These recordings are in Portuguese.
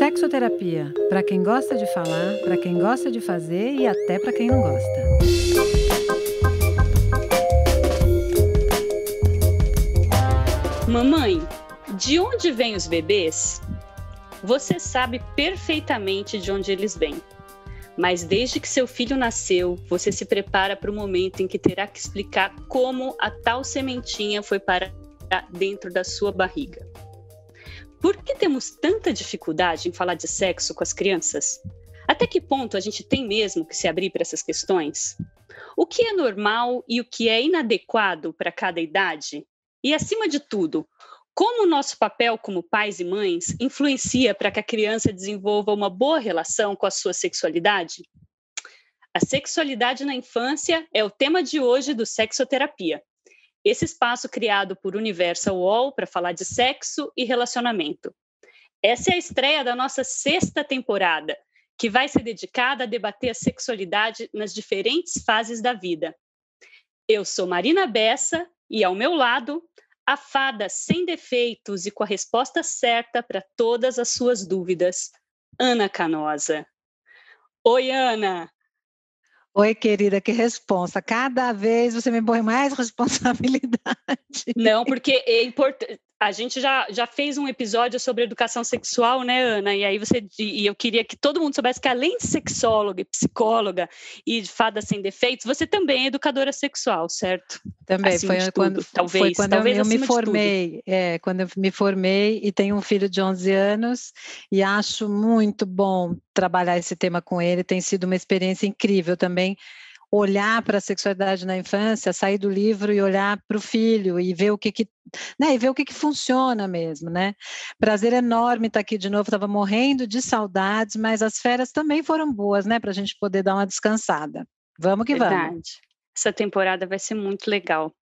Sexoterapia, para quem gosta de falar, para quem gosta de fazer e até para quem não gosta. Mamãe, de onde vêm os bebês? Você sabe perfeitamente de onde eles vêm. Mas desde que seu filho nasceu, você se prepara para o momento em que terá que explicar como a tal sementinha foi parar dentro da sua barriga. Por que temos tanta dificuldade em falar de sexo com as crianças? Até que ponto a gente tem mesmo que se abrir para essas questões? O que é normal e o que é inadequado para cada idade? E, acima de tudo, como o nosso papel como pais e mães influencia para que a criança desenvolva uma boa relação com a sua sexualidade? A sexualidade na infância é o tema de hoje do Sexoterapia, esse espaço criado por Universal Wall para falar de sexo e relacionamento. Essa é a estreia da nossa sexta temporada, que vai ser dedicada a debater a sexualidade nas diferentes fases da vida. Eu sou Marina Bessa e ao meu lado, a fada sem defeitos e com a resposta certa para todas as suas dúvidas, Ana Canosa. Oi, Ana! Oi, querida, que responsa. Cada vez você me põe mais responsabilidade. Não, porque é importante a gente já, já fez um episódio sobre educação sexual, né, Ana? E aí você e eu queria que todo mundo soubesse que além de sexóloga, e psicóloga e de fada sem defeitos, você também é educadora sexual, certo? Também acima foi quando tudo, talvez, foi quando talvez eu, eu me formei, é, quando eu me formei e tenho um filho de 11 anos e acho muito bom trabalhar esse tema com ele, tem sido uma experiência incrível também olhar para a sexualidade na infância, sair do livro e olhar para o filho e ver o que que né, e ver o que, que funciona mesmo, né? Prazer enorme estar tá aqui de novo, estava morrendo de saudades, mas as férias também foram boas, né, para a gente poder dar uma descansada. Vamos que Verdade. vamos. Essa temporada vai ser muito legal.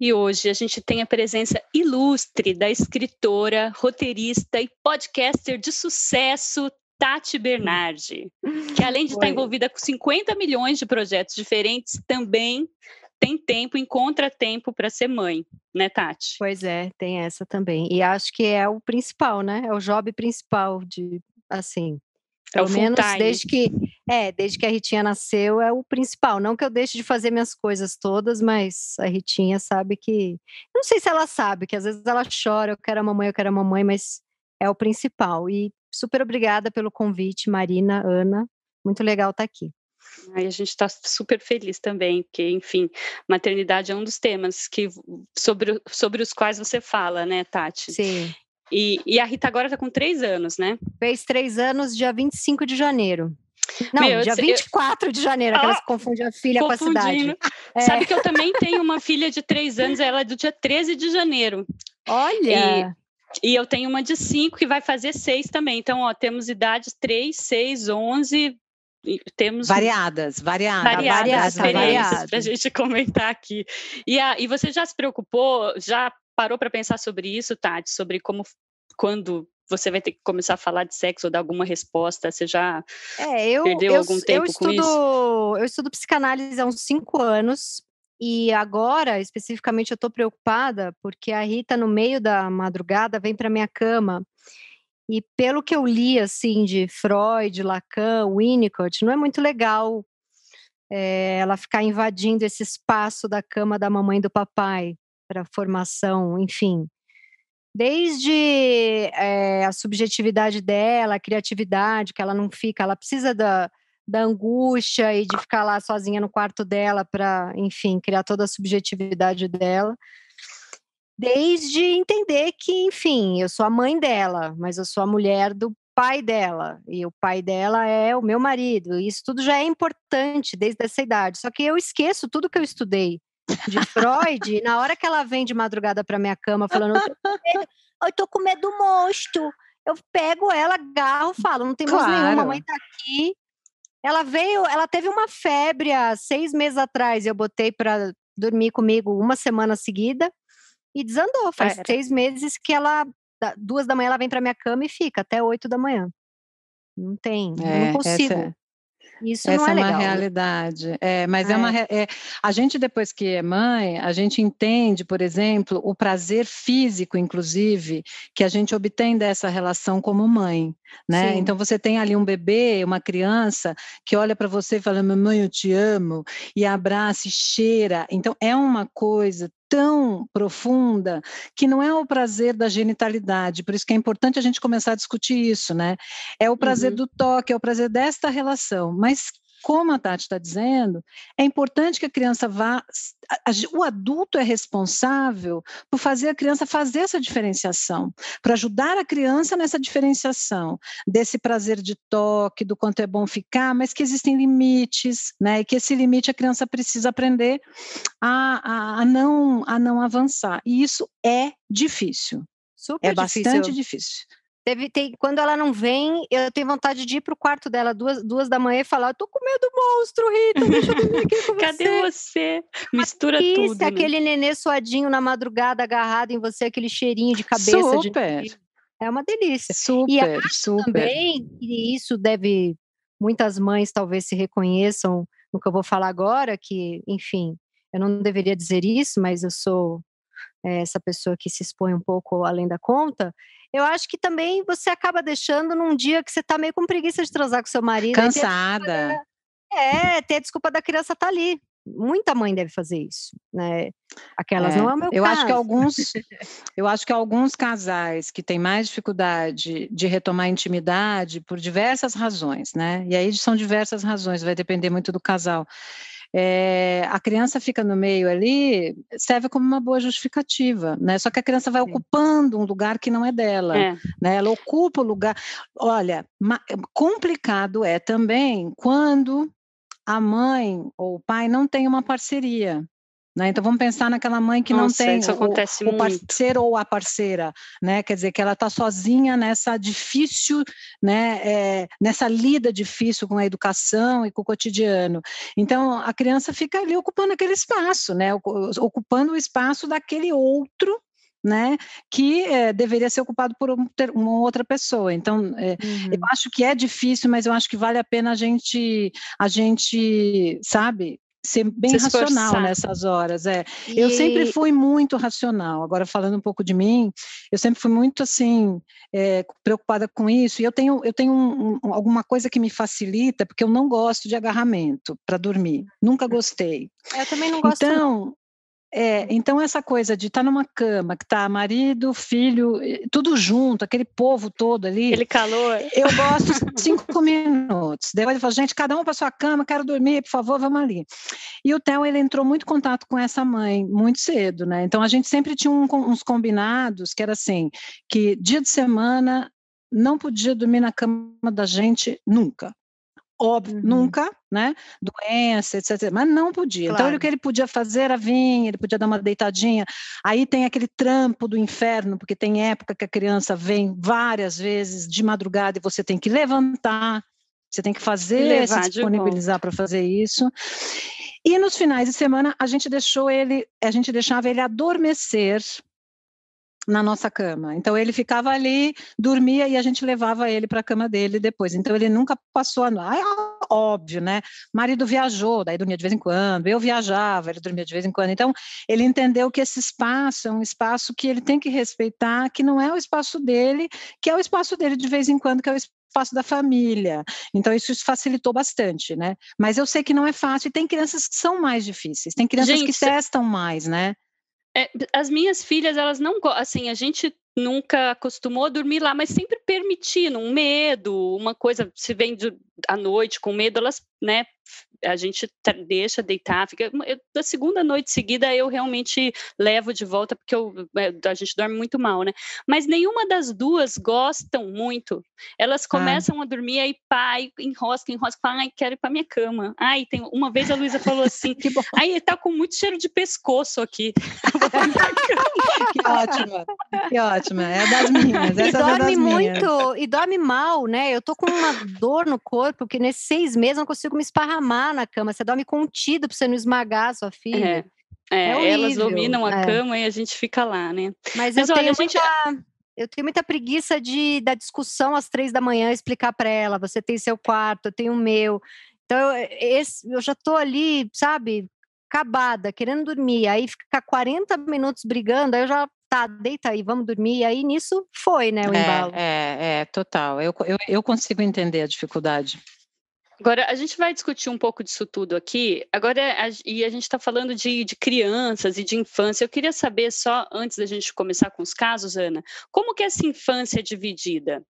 E hoje a gente tem a presença ilustre da escritora, roteirista e podcaster de sucesso, Tati Bernardi, que além de Oi. estar envolvida com 50 milhões de projetos diferentes, também tem tempo, encontra tempo para ser mãe, né, Tati? Pois é, tem essa também. E acho que é o principal, né? É o job principal de, assim, pelo é o menos desde que é, desde que a Ritinha nasceu é o principal. Não que eu deixe de fazer minhas coisas todas, mas a Ritinha sabe que, eu não sei se ela sabe, que às vezes ela chora, eu quero a mamãe, eu quero a mamãe, mas é o principal. E super obrigada pelo convite, Marina, Ana. Muito legal estar tá aqui. Aí a gente está super feliz também, porque, enfim, maternidade é um dos temas que, sobre, sobre os quais você fala, né, Tati? Sim. E, e a Rita agora está com três anos, né? Fez três anos, dia 25 de janeiro. Não, Meu, dia 24 eu... de janeiro, ah, aquelas ah, que confunde a filha com a cidade. É. Sabe que eu também tenho uma filha de três anos, ela é do dia 13 de janeiro. Olha! E e eu tenho uma de 5 que vai fazer 6 também. Então, ó, temos idades 3, 6, 11, temos variadas, variadas, variadas, variadas tá para a gente comentar aqui. E, a, e você já se preocupou, já parou para pensar sobre isso, Tati, sobre como quando você vai ter que começar a falar de sexo ou dar alguma resposta? Você já é, eu, perdeu eu, algum tempo eu estudo, com isso? Eu estudo psicanálise há uns cinco anos e agora, especificamente, eu estou preocupada porque a Rita, no meio da madrugada, vem para minha cama. E pelo que eu li, assim, de Freud, Lacan, Winnicott, não é muito legal é, ela ficar invadindo esse espaço da cama da mamãe e do papai para formação, enfim. Desde é, a subjetividade dela, a criatividade, que ela não fica, ela precisa da, da angústia e de ficar lá sozinha no quarto dela para, enfim, criar toda a subjetividade dela. Desde entender que, enfim, eu sou a mãe dela, mas eu sou a mulher do pai dela, e o pai dela é o meu marido. Isso tudo já é importante desde essa idade. Só que eu esqueço tudo que eu estudei de Freud, e na hora que ela vem de madrugada para minha cama falando, eu tô com medo, eu tô com medo do monstro eu pego ela, agarro, falo, não tem mais claro. nenhuma, mãe tá aqui, ela veio, ela teve uma febre há seis meses atrás. e Eu botei para dormir comigo uma semana seguida e desandou. Faz Era. seis meses que ela, duas da manhã, ela vem para minha cama e fica até oito da manhã. Não tem, é, não consigo. Isso Essa não é, é uma legal, né? realidade. É, mas é, é uma. É, a gente, depois que é mãe, a gente entende, por exemplo, o prazer físico, inclusive, que a gente obtém dessa relação como mãe. Né? Então você tem ali um bebê, uma criança que olha para você e fala: Mamãe, eu te amo, e abraça e cheira. Então é uma coisa tão profunda que não é o prazer da genitalidade, por isso que é importante a gente começar a discutir isso, né? É o prazer uhum. do toque, é o prazer desta relação, mas como a Tati está dizendo, é importante que a criança vá. O adulto é responsável por fazer a criança fazer essa diferenciação, para ajudar a criança nessa diferenciação desse prazer de toque, do quanto é bom ficar, mas que existem limites, né? E que esse limite a criança precisa aprender a, a, a não, a não avançar. E isso é difícil. Super é difícil. bastante difícil. Teve, tem, quando ela não vem, eu tenho vontade de ir pro quarto dela duas, duas da manhã e falar: eu tô com medo do monstro, Rita, deixa eu dormir aqui com você. Cadê você? Mistura Mas, tudo. Isso, né? aquele nenê suadinho na madrugada agarrado em você, aquele cheirinho de cabeça. Super. De... É uma delícia. Super, e super. Também, e isso deve. Muitas mães talvez se reconheçam no que eu vou falar agora, que, enfim, eu não deveria dizer isso, mas eu sou eh, essa pessoa que se expõe um pouco além da conta, eu acho que também você acaba deixando num dia que você tá meio com preguiça de transar com seu marido. Cansada. Da, é, ter a desculpa da criança tá ali. Muita mãe deve fazer isso, né? Aquelas é, não é o meu eu caso. Acho que alguns, eu acho que alguns casais que têm mais dificuldade de retomar a intimidade por diversas razões, né? E aí são diversas razões, vai depender muito do casal é, a criança fica no meio ali, serve como uma boa justificativa, né? Só que a criança vai Sim. ocupando um lugar que não é dela, é. né? Ela ocupa o lugar. Olha, complicado é também quando a mãe ou o pai não tem uma parceria, né? Então vamos pensar naquela mãe que Nossa, não tem o, o, parceiro ou a parceira, né? Quer dizer que ela está sozinha nessa difícil, né? É, nessa lida difícil com a educação e com o cotidiano. Então a criança fica ali ocupando aquele espaço, né? Ocupando o espaço daquele outro né, que é, deveria ser ocupado por um, uma outra pessoa. Então, é, uhum. eu acho que é difícil, mas eu acho que vale a pena a gente, a gente, sabe, ser bem se racional nessas horas. É. E... Eu sempre fui muito racional. Agora, falando um pouco de mim, eu sempre fui muito assim, é, preocupada com isso. E eu tenho, eu tenho um, um, alguma coisa que me facilita, porque eu não gosto de agarramento para dormir. Nunca hum. gostei. É, eu também não gosto. Então, é, então, essa coisa de estar tá numa cama, que está marido, filho, tudo junto, aquele povo todo ali. Aquele calor. Eu gosto cinco minutos. Daí ele falou, gente, cada um para sua cama, quero dormir, por favor, vamos ali. E o Theo, ele entrou muito em contato com essa mãe, muito cedo, né? Então, a gente sempre tinha um, uns combinados, que era assim, que dia de semana não podia dormir na cama da gente nunca óbvio, uhum. nunca, né? Doença, etc. Mas não podia. Então, claro. Então, o que ele podia fazer era vir, ele podia dar uma deitadinha. Aí tem aquele trampo do inferno, porque tem época que a criança vem várias vezes de madrugada e você tem que levantar, você tem que fazer, se disponibilizar para fazer isso. E nos finais de semana, a gente deixou ele, a gente deixava ele adormecer na nossa cama. Então ele ficava ali, dormia e a gente levava ele para a cama dele depois. Então ele nunca passou a noite. Ah, é óbvio, né? Marido viajou, daí dormia de vez em quando. Eu viajava, ele dormia de vez em quando. Então ele entendeu que esse espaço é um espaço que ele tem que respeitar, que não é o espaço dele, que é o espaço dele de vez em quando, que é o espaço da família. Então, isso facilitou bastante, né? Mas eu sei que não é fácil. E tem crianças que são mais difíceis, tem crianças Gente, que testam mais, né? É, as minhas filhas, elas não assim, a gente nunca acostumou dormir lá, mas sempre permitindo um medo, uma coisa, se vem de, à noite com medo, elas, né, a gente tá, deixa deitar, fica. Eu, da segunda noite seguida eu realmente levo de volta, porque eu, é, a gente dorme muito mal, né? Mas nenhuma das duas gostam muito. Elas ah. começam ah. a dormir, aí pai, enrosca, enrosca, fala, ai, quero ir para minha cama. Ai, tem, uma vez a Luísa falou assim, que bom. Ai, tá com muito cheiro de pescoço aqui. que ótima, que ótima. É das minhas. Essa e é dorme é muito, e dorme mal, né? Eu tô com uma dor no corpo que nesses seis meses eu não consigo me esparramar na cama, você dorme contido para você não esmagar a sua filha. É, é, é horrível, elas dominam a é. cama e a gente fica lá, né? Mas, Mas eu olha, tenho muita... Gente... Eu tenho muita preguiça de da discussão às três da manhã explicar para ela. Você tem seu quarto, eu tenho o meu. Então eu, esse, eu já estou ali, sabe, acabada, querendo dormir. Aí fica 40 minutos brigando, aí eu já tá, deita aí, vamos dormir. E aí nisso foi, né, o é, embalo. É, é, é total. Eu, eu, eu consigo entender a dificuldade. Agora, a gente vai discutir um pouco disso tudo aqui. Agora, a, e a gente está falando de, de, crianças e de infância. Eu queria saber só, antes da gente começar com os casos, Ana, como que essa infância é dividida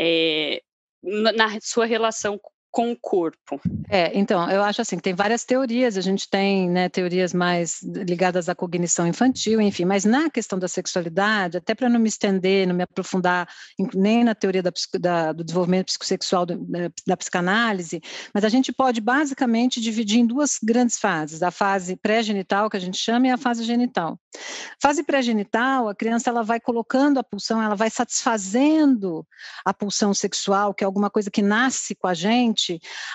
é, na, na sua relação com o corpo? É, então, eu acho assim, tem várias teorias, a gente tem né, teorias mais ligadas à cognição infantil, enfim, mas na questão da sexualidade, até para não me estender, não me aprofundar nem na teoria da, da, do desenvolvimento psicossexual da, da psicanálise, mas a gente pode basicamente dividir em duas grandes fases, a fase pré-genital, que a gente chama, e a fase genital. Fase pré-genital, a criança ela vai colocando a pulsão, ela vai satisfazendo a pulsão sexual, que é alguma coisa que nasce com a gente,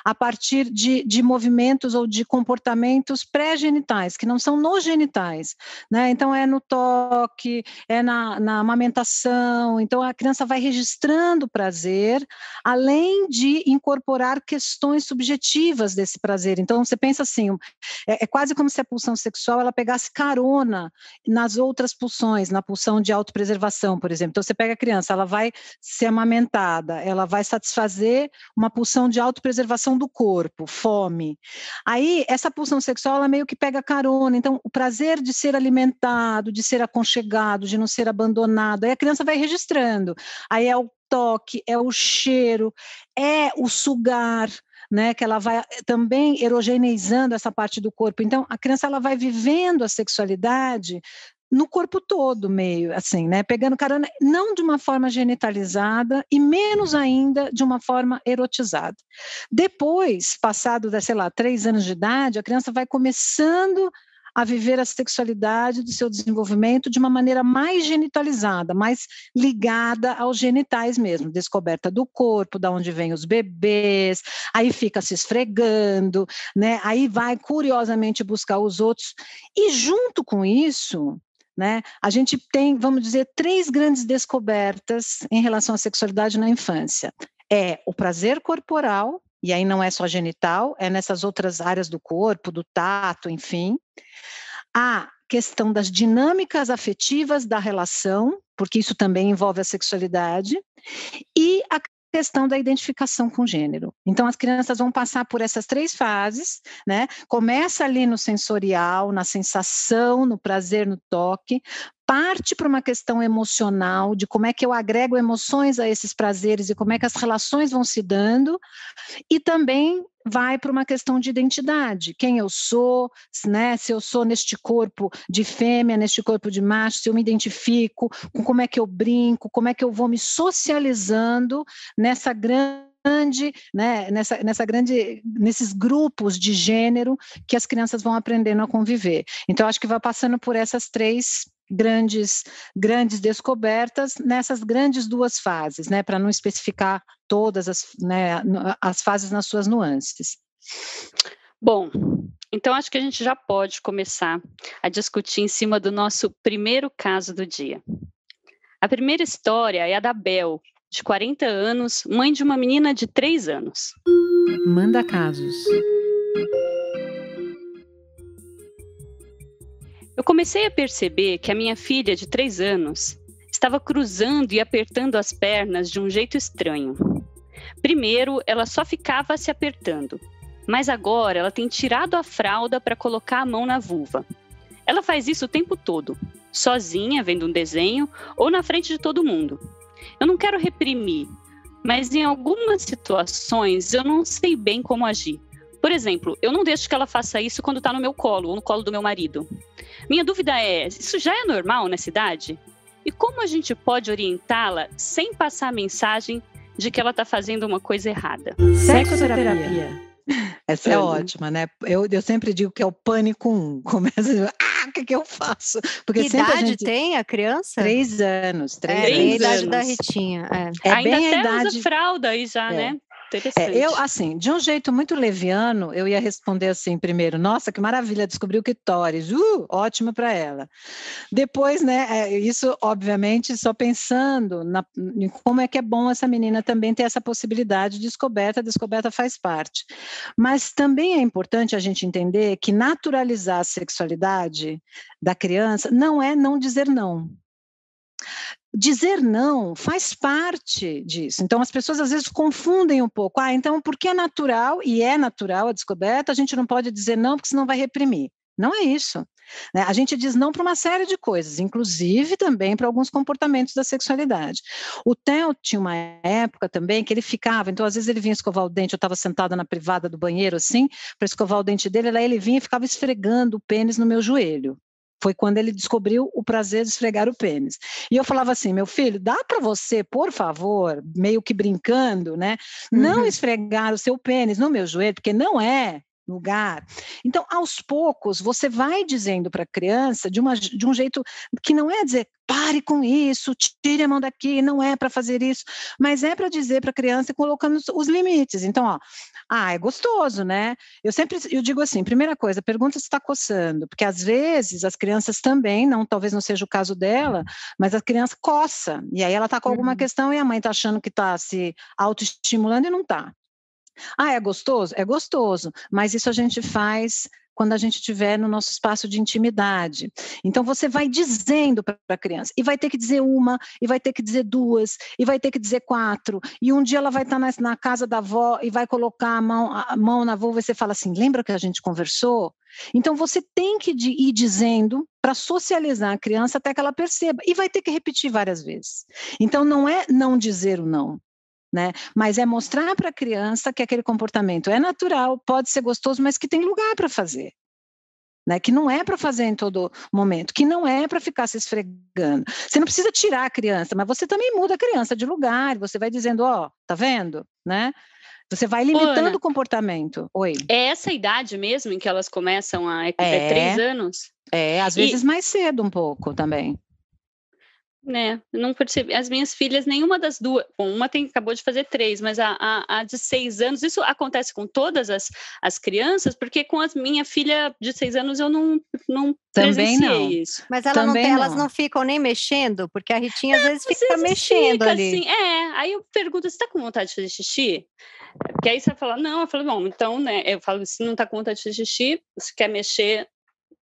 a partir de, de movimentos ou de comportamentos pré-genitais, que não são nos genitais. Né? Então, é no toque, é na, na amamentação. Então, a criança vai registrando prazer, além de incorporar questões subjetivas desse prazer. Então, você pensa assim, é, é quase como se a pulsão sexual ela pegasse carona nas outras pulsões, na pulsão de autopreservação, por exemplo. Então, você pega a criança, ela vai ser amamentada, ela vai satisfazer uma pulsão de auto autopreservação do corpo, fome. Aí essa pulsão sexual ela meio que pega carona. Então, o prazer de ser alimentado, de ser aconchegado, de não ser abandonado, aí a criança vai registrando. Aí é o toque, é o cheiro, é o sugar. Né, que ela vai eh, também erogeneizando essa parte do corpo. Então, a criança ela vai vivendo a sexualidade no corpo todo, meio assim, né? Pegando carona, não de uma forma genitalizada e menos ainda de uma forma erotizada. Depois, passado, sei lá, três anos de idade, a criança vai começando a viver a sexualidade do seu desenvolvimento de uma maneira mais genitalizada, mais ligada aos genitais mesmo, descoberta do corpo, da onde vêm os bebês, aí fica se esfregando, né? Aí vai curiosamente buscar os outros e junto com isso né? A gente tem, vamos dizer, três grandes descobertas em relação à sexualidade na infância. É o prazer corporal, e aí não é só genital, é nessas outras áreas do corpo, do tato, enfim. A questão das dinâmicas afetivas da relação, porque isso também envolve a sexualidade, e a questão da identificação com gênero. Então, as crianças vão passar por essas três fases, né? Começa ali no sensorial, na sensação, no prazer, no toque, parte para uma questão emocional, de como é que eu agrego emoções a esses prazeres e como é que as relações vão se dando, e também vai para uma questão de identidade, quem eu sou, né? se eu sou neste corpo de fêmea, neste corpo de macho, se eu me identifico, com como é que eu brinco, como é que eu vou me socializando nessa grande, né? nessa, nessa grande, nesses grupos de gênero que as crianças vão aprendendo a conviver. Então acho que vai passando por essas três grandes, grandes descobertas nessas grandes duas fases, né, para não especificar todas as, né, as fases nas suas nuances. Bom, então acho que a gente já pode começar a discutir em cima do nosso primeiro caso do dia. A primeira história é a da Bel, de 40 anos, mãe de uma menina de 3 anos. Manda casos. Eu comecei a perceber que a minha filha de três anos estava cruzando e apertando as pernas de um jeito estranho. Primeiro, ela só ficava se apertando, mas agora ela tem tirado a fralda para colocar a mão na vulva. Ela faz isso o tempo todo, sozinha, vendo um desenho ou na frente de todo mundo. Eu não quero reprimir, mas em algumas situações eu não sei bem como agir. Por exemplo, eu não deixo que ela faça isso quando está no meu colo ou no colo do meu marido. Minha dúvida é: isso já é normal nessa idade? E como a gente pode orientá-la sem passar a mensagem de que ela está fazendo uma coisa errada? Sexoterapia. Essa é, é ótima, né? Eu, eu sempre digo que é o pânico 1. Começa assim, ah, o que, que eu faço? Porque que idade a gente... tem a criança? Três anos. Três, é, três a idade anos. da Ritinha. É, é Ainda bem até a idade... usa fralda aí já, é. né? Interessante. É, eu, assim, de um jeito muito leviano, eu ia responder assim primeiro: nossa, que maravilha, descobriu que Tóris, uh, ótima para ela. Depois, né, é, isso, obviamente, só pensando na, em como é que é bom essa menina também ter essa possibilidade de descoberta, a descoberta faz parte. Mas também é importante a gente entender que naturalizar a sexualidade da criança não é não dizer não dizer não faz parte disso. Então, as pessoas às vezes confundem um pouco. Ah, então, porque é natural, e é natural a descoberta, a gente não pode dizer não, porque senão vai reprimir. Não é isso. Né? A gente diz não para uma série de coisas, inclusive também para alguns comportamentos da sexualidade. O Theo tinha uma época também que ele ficava, então às vezes ele vinha escovar o dente, eu estava sentada na privada do banheiro assim, para escovar o dente dele, lá ele vinha e ficava esfregando o pênis no meu joelho. Foi quando ele descobriu o prazer de esfregar o pênis. E eu falava assim, meu filho, dá para você, por favor, meio que brincando, né? Não uhum. esfregar o seu pênis no meu joelho, porque não é lugar. Então, aos poucos, você vai dizendo para a criança de, uma, de um jeito que não é dizer pare com isso, tire a mão daqui, não é para fazer isso, mas é para dizer para a criança colocando os, os, limites. Então, ó, ah, é gostoso, né? Eu sempre eu digo assim, primeira coisa, pergunta se está coçando, porque às vezes as crianças também, não, talvez não seja o caso dela, mas a criança coça e aí ela está com alguma uhum. questão e a mãe está achando que está se autoestimulando e não está. Ah, é gostoso? É gostoso, mas isso a gente faz quando a gente tiver no nosso espaço de intimidade. Então você vai dizendo para a criança e vai ter que dizer uma e vai ter que dizer duas e vai ter que dizer quatro e um dia ela vai estar tá na, na, casa da avó e vai colocar a mão, a mão na avó e você fala assim, lembra que a gente conversou? Então você tem que ir dizendo para socializar a criança até que ela perceba e vai ter que repetir várias vezes. Então não é não dizer o não, né? Mas é mostrar para a criança que aquele comportamento é natural, pode ser gostoso, mas que tem lugar para fazer. Né, que não é para fazer em todo momento, que não é para ficar se esfregando. Você não precisa tirar a criança, mas você também muda a criança de lugar, você vai dizendo, ó, oh, tá vendo, né? Você vai limitando Ana, o comportamento. Oi. É essa idade mesmo em que elas começam a é, é três anos? É, às e, vezes mais cedo um pouco também né? Não percebi. As minhas filhas, nenhuma das duas. Bom, uma tem, acabou de fazer três, mas a, a, a, de seis anos, isso acontece com todas as, as crianças, porque com a minha filha de seis anos eu não, não também não. isso. Mas ela não tem, não. elas não ficam nem mexendo, porque a Ritinha às vezes fica mexendo. Fica, ali. Assim, é, aí eu pergunto: você está com vontade de fazer xixi? Porque aí você fala, não, eu falo, bom, então, né? Eu falo, se não está com vontade de xixi, se quer mexer,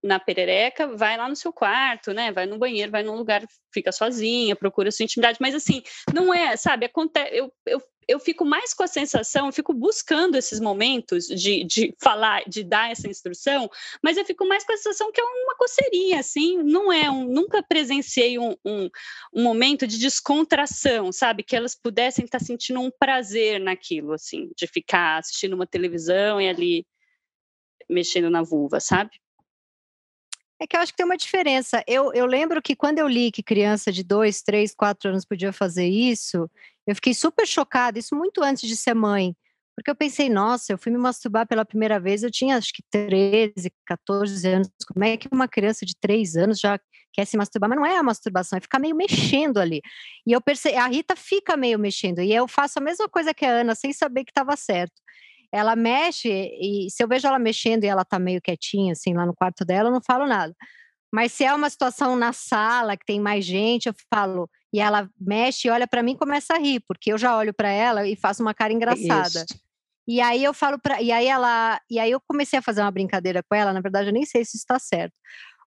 na perereca, vai lá no seu quarto, né? Vai no banheiro, vai num lugar, fica sozinha, procura sua intimidade. Mas assim, não é, sabe? Acontece, eu, eu, eu fico mais com a sensação, eu fico buscando esses momentos de, de falar, de dar essa instrução, mas eu fico mais com a sensação que é uma coceirinha, assim, não é um, nunca presenciei um, um, um momento de descontração, sabe? Que elas pudessem estar sentindo um prazer naquilo, assim, de ficar assistindo uma televisão e ali mexendo na vulva, sabe? É que eu acho que tem uma diferença. Eu, eu lembro que quando eu li que criança de dois, três, quatro anos podia fazer isso, eu fiquei super chocada, isso muito antes de ser mãe. Porque eu pensei, nossa, eu fui me masturbar pela primeira vez, eu tinha acho que 13, 14 anos. Como é que uma criança de 3 anos já quer se masturbar? Mas não é a masturbação, é ficar meio mexendo ali. E eu percebi, a Rita fica meio mexendo. E eu faço a mesma coisa que a Ana, sem saber que estava certo ela mexe e se eu vejo ela mexendo e ela tá meio quietinha, assim, lá no quarto dela, eu não falo nada. Mas se é uma situação na sala que tem mais gente, eu falo e ela mexe e olha para mim e começa a rir, porque eu já olho para ela e faço uma cara engraçada. Isso. E aí eu falo para e aí ela e aí eu comecei a fazer uma brincadeira com ela, na verdade eu nem sei se está certo.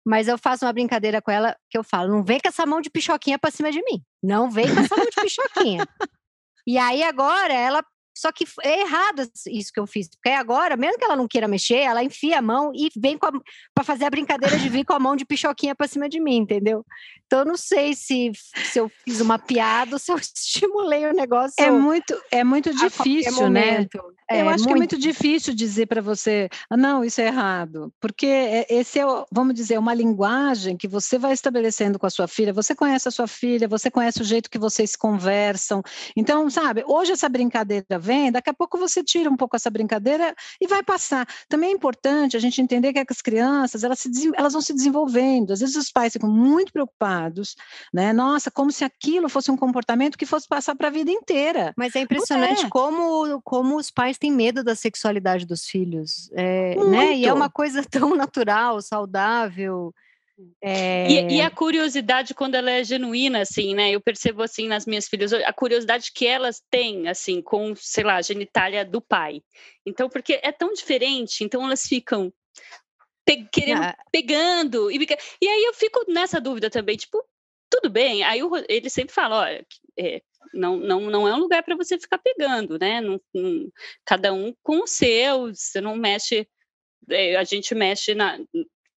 Mas eu faço uma brincadeira com ela que eu falo: "Não vem com essa mão de pichoquinha para cima de mim. Não vem com essa mão de pichoquinha". e aí agora ela só que é errado isso que eu fiz, porque agora, mesmo que ela não queira mexer, ela enfia a mão e vem para fazer a brincadeira de vir com a mão de pichoquinha para cima de mim, entendeu? Então eu não sei se, se eu fiz uma piada ou se eu estimulei o negócio. É muito, é muito difícil, né? É, eu acho muito... que é muito difícil dizer para você, ah, não, isso é errado, porque é, esse é, vamos dizer, é uma linguagem que você vai estabelecendo com a sua filha. Você conhece a sua filha, você conhece o jeito que vocês conversam. Então, sabe, hoje essa brincadeira vem, daqui a pouco você tira um pouco essa brincadeira e vai passar. Também é importante a gente entender que as crianças, elas, se, elas vão se desenvolvendo. Às vezes os pais ficam muito preocupados, né? Nossa, como se aquilo fosse um comportamento que fosse passar para a vida inteira. Mas é impressionante é. Como, como os pais têm medo da sexualidade dos filhos, é, né? E é uma coisa tão natural, saudável. É... E, e, é. a curiosidade quando ela é genuína, assim, né? Eu percebo assim nas minhas filhas a curiosidade que elas têm, assim, com, sei lá, a genitália do pai. Então, porque é tão diferente, então elas ficam pe querendo, ah. pegando. E, e aí eu fico nessa dúvida também, tipo, tudo bem. Aí o, ele sempre fala, olha, é, não, não, não é um lugar para você ficar pegando, né? Não, não, cada um com o seu, você não mexe é, a gente mexe na,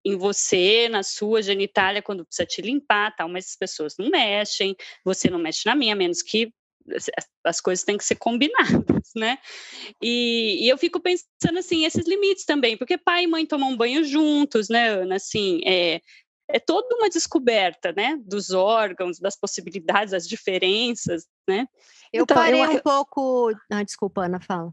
em você, na sua genitália, quando precisa te limpar, tal, mas as pessoas não mexem, você não mexe na minha, a menos que as coisas têm que ser combinadas, né? E, e, eu fico pensando assim, esses limites também, porque pai e mãe tomam banho juntos, né, Ana? Assim, é, é toda uma descoberta, né, dos órgãos, das possibilidades, das diferenças, né? Eu então, parei eu... um pouco. Ah, desculpa, Ana, fala.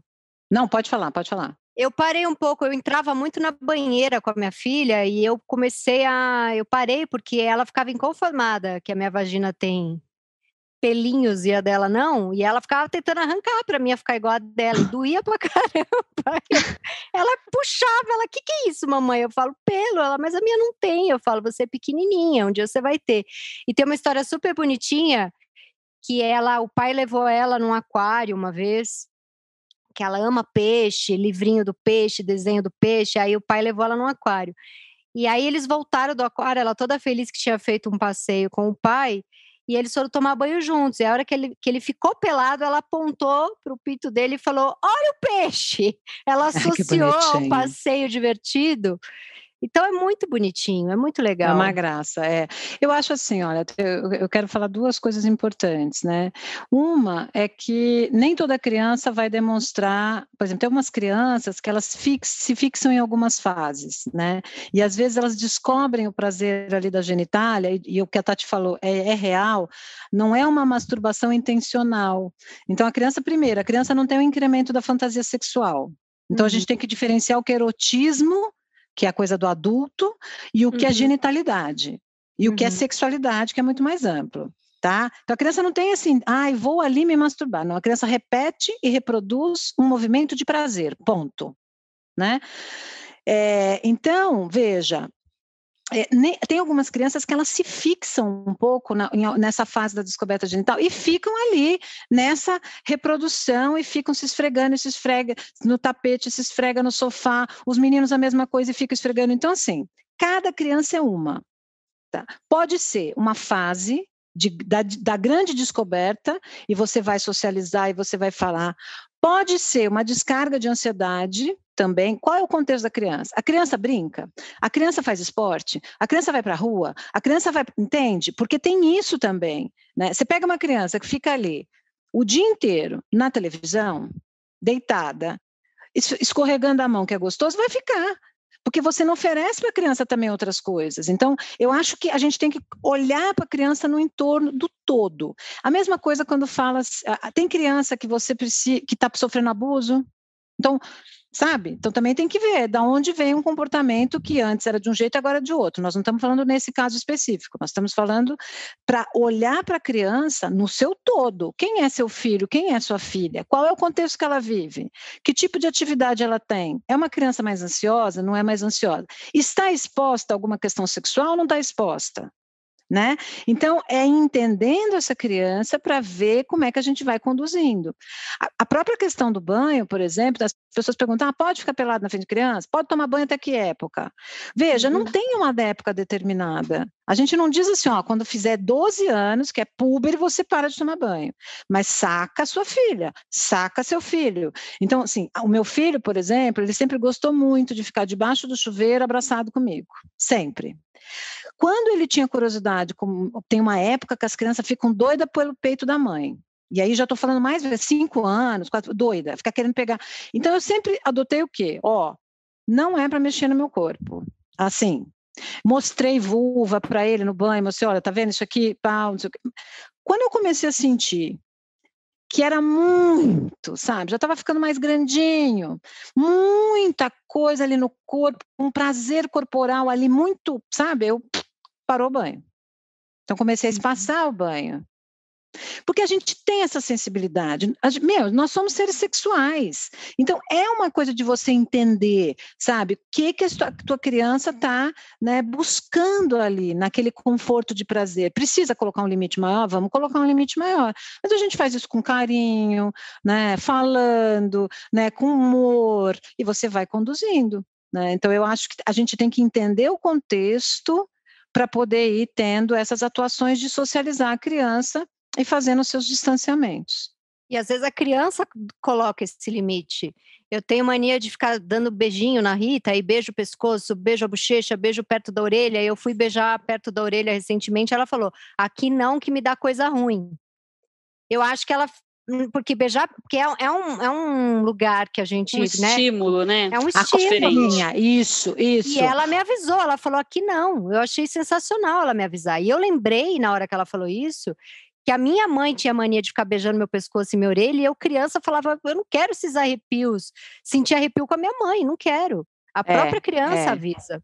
Não, pode falar, pode falar. Eu parei um pouco, eu entrava muito na banheira com a minha filha e eu comecei a. Eu parei porque ela ficava inconformada que a minha vagina tem pelinhos e a dela não, e ela ficava tentando arrancar para mim ficar igual a dela, e doía pra caramba. Ela puxava, ela, que que é isso, mamãe? Eu falo, pelo, ela, mas a minha não tem. Eu falo, você é pequenininha, um dia você vai ter. E tem uma história super bonitinha que ela, o pai levou ela num aquário uma vez, que ela ama peixe, livrinho do peixe, desenho do peixe, aí o pai levou ela no aquário. E aí eles voltaram do aquário, ela toda feliz que tinha feito um passeio com o pai, e eles foram tomar banho juntos. E a hora que ele, que ele ficou pelado, ela apontou para o pito dele e falou: Olha o peixe! Ela associou o passeio divertido. Então é muito bonitinho, é muito legal. É uma graça, é. Eu acho assim, olha, eu quero falar duas coisas importantes, né? Uma é que nem toda criança vai demonstrar, por exemplo, tem algumas crianças que elas fix, se fixam em algumas fases, né? E às vezes elas descobrem o prazer ali da genitália, e, e o que a Tati falou é, é real, não é uma masturbação intencional. Então a criança, primeiro, a criança não tem o um incremento da fantasia sexual. Então uhum. a gente uhum. tem que diferenciar o que é erotismo que é a coisa do adulto, e o que é uhum. genitalidade, e uhum. o que é uhum. sexualidade, que é muito mais amplo. Tá? Então a criança não tem assim, ai, ah, vou ali me masturbar. Não, a criança repete e reproduz um movimento de prazer, ponto. Né? É, então, veja, é, tem algumas crianças que elas se fixam um pouco na, nessa fase da descoberta genital e ficam ali nessa reprodução e ficam se esfregando, se esfrega no tapete, se esfrega no sofá, os meninos a mesma coisa e ficam esfregando. Então, assim, cada criança é uma. Tá? Pode ser uma fase de, da, da grande descoberta e você vai socializar e você vai falar. Pode ser uma descarga de ansiedade, também qual é o contexto da criança. A criança brinca, a criança faz esporte, a criança vai para a rua, a criança vai, entende? Porque tem isso também. Né? Você pega uma criança que fica ali o dia inteiro na televisão, deitada, escorregando a mão que é gostoso, vai ficar. Porque você não oferece para a criança também outras coisas. Então, eu acho que a gente tem que olhar para a criança no entorno do todo. A mesma coisa quando fala, ah, tem criança que você que está sofrendo abuso. Então, sabe? Então também tem que ver da onde vem um comportamento que antes era de um jeito e agora é de outro. Nós não estamos falando nesse caso específico, nós estamos falando para olhar para a criança no seu todo. Quem é seu filho? Quem é sua filha? Qual é o contexto que ela vive? Que tipo de atividade ela tem? É uma criança mais ansiosa? Não é mais ansiosa? Está exposta a alguma questão sexual ou não está exposta? né? Então, é entendendo essa criança para ver como é que a gente vai conduzindo. A, a, própria questão do banho, por exemplo, as pessoas perguntam: ah, pode ficar pelado na frente de criança? Pode tomar banho até que época? Veja, não uhum. tem uma época determinada. A gente não diz assim, ó, quando fizer 12 anos, que é puber, você para de tomar banho. Mas saca sua filha, saca seu filho. Então, assim, o meu filho, por exemplo, ele sempre gostou muito de ficar debaixo do chuveiro abraçado comigo. Sempre. Quando ele tinha curiosidade, como tem uma época que as crianças ficam doidas pelo peito da mãe. E aí já estou falando mais de cinco anos, quatro, doida, fica querendo pegar. Então eu sempre adotei o quê? Ó, não é para mexer no meu corpo. Assim, mostrei vulva para ele no banho, mostrei, olha, tá vendo isso aqui, pau, não sei o quê. Quando eu comecei a sentir que era muito, sabe? Já estava ficando mais grandinho, muita coisa ali no corpo, um prazer corporal ali muito, sabe? Eu parou o banho. Então comecei a uhum. espaçar o banho. Porque a gente tem essa sensibilidade. Meu, nós somos seres sexuais. Então, é uma coisa de você entender, sabe, o que, que a tua, tua criança está né, buscando ali, naquele conforto de prazer. Precisa colocar um limite maior? Vamos colocar um limite maior. Mas a gente faz isso com carinho, né, falando, né, com humor, e você vai conduzindo. Né? Então, eu acho que a gente tem que entender o contexto para poder ir tendo essas atuações de socializar a criança e fazendo seus distanciamentos. E às vezes a criança coloca esse limite. Eu tenho mania de ficar dando beijinho na Rita, e beijo o pescoço, beijo a bochecha, beijo perto da orelha. Eu fui beijar perto da orelha recentemente, ela falou: aqui não que me dá coisa ruim. Eu acho que ela Hum, porque beijar porque é, é, um, é um lugar que a gente um né, estímulo né, né? é um estímulo isso isso e ela me avisou ela falou aqui não eu achei sensacional ela me avisar e eu lembrei na hora que ela falou isso que a minha mãe tinha mania de ficar beijando meu pescoço e minha orelha e eu criança falava eu não quero esses arrepios sentir arrepio com a minha mãe não quero a é, própria é, criança é. avisa